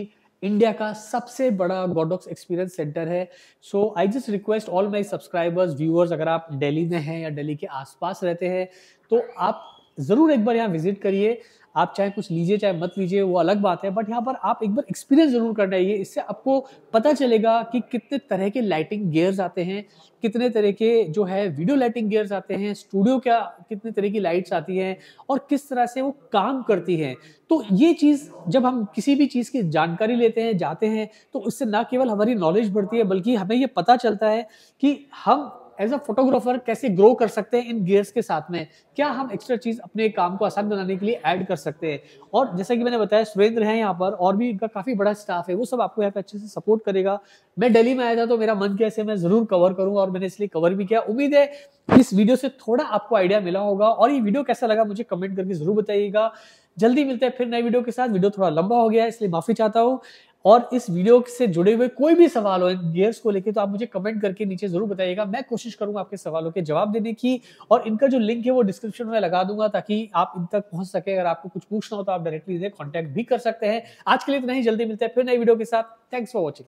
इंडिया का सबसे बड़ा गोडॉक्स एक्सपीरियंस सेंटर है so I just request all my subscribers viewers अगर आप दिल्ली में हैं या दिल्ली के आसपास रहते हैं तो आप ज़रूर एक बार यहाँ विजिट करिए आप चाहे कुछ लीजिए चाहे मत लीजिए वो अलग बात है बट यहाँ पर आप एक बार एक्सपीरियंस ज़रूर करना जाइए इससे आपको पता चलेगा कि कितने तरह के लाइटिंग गेयर्स आते हैं कितने तरह के जो है वीडियो लाइटिंग गेयर्स आते हैं स्टूडियो क्या कितने तरह की लाइट्स आती हैं और किस तरह से वो काम करती हैं तो ये चीज़ जब हम किसी भी चीज़ की जानकारी लेते हैं जाते हैं तो उससे ना केवल हमारी नॉलेज बढ़ती है बल्कि हमें ये पता चलता है कि हम एज अ फोटोग्राफर कैसे ग्रो कर सकते हैं इन गियर्स के साथ में क्या हम एक्स्ट्रा चीज अपने काम को आसान बनाने के लिए ऐड कर सकते हैं और जैसा कि मैंने बताया सुरेंद्र है यहाँ पर और भी इनका काफी बड़ा स्टाफ है वो सब आपको यहाँ पे अच्छे से सपोर्ट करेगा मैं दिल्ली में आया था तो मेरा मन किया मैं जरूर कवर करूँ और मैंने इसलिए कवर भी किया उम्मीद है इस वीडियो से थोड़ा आपको आइडिया मिला होगा और ये वीडियो कैसा लगा मुझे कमेंट करके जरूर बताइएगा जल्दी मिलते हैं फिर नए वीडियो के साथ वीडियो थोड़ा लंबा हो गया इसलिए माफी चाहता हूँ और इस वीडियो से जुड़े हुए कोई भी सवाल हो इन गियर्स को लेके तो आप मुझे कमेंट करके नीचे जरूर बताइएगा मैं कोशिश करूंगा आपके सवालों के जवाब देने की और इनका जो लिंक है वो डिस्क्रिप्शन में लगा दूंगा ताकि आप इन तक पहुंच सके अगर आपको कुछ पूछना हो तो आप डायरेक्टली इन्हें कॉन्टैक्ट भी कर सकते हैं आज के लिए इतना ही जल्दी मिलते हैं फिर नई वीडियो के साथ थैंक्स फॉर वॉचिंग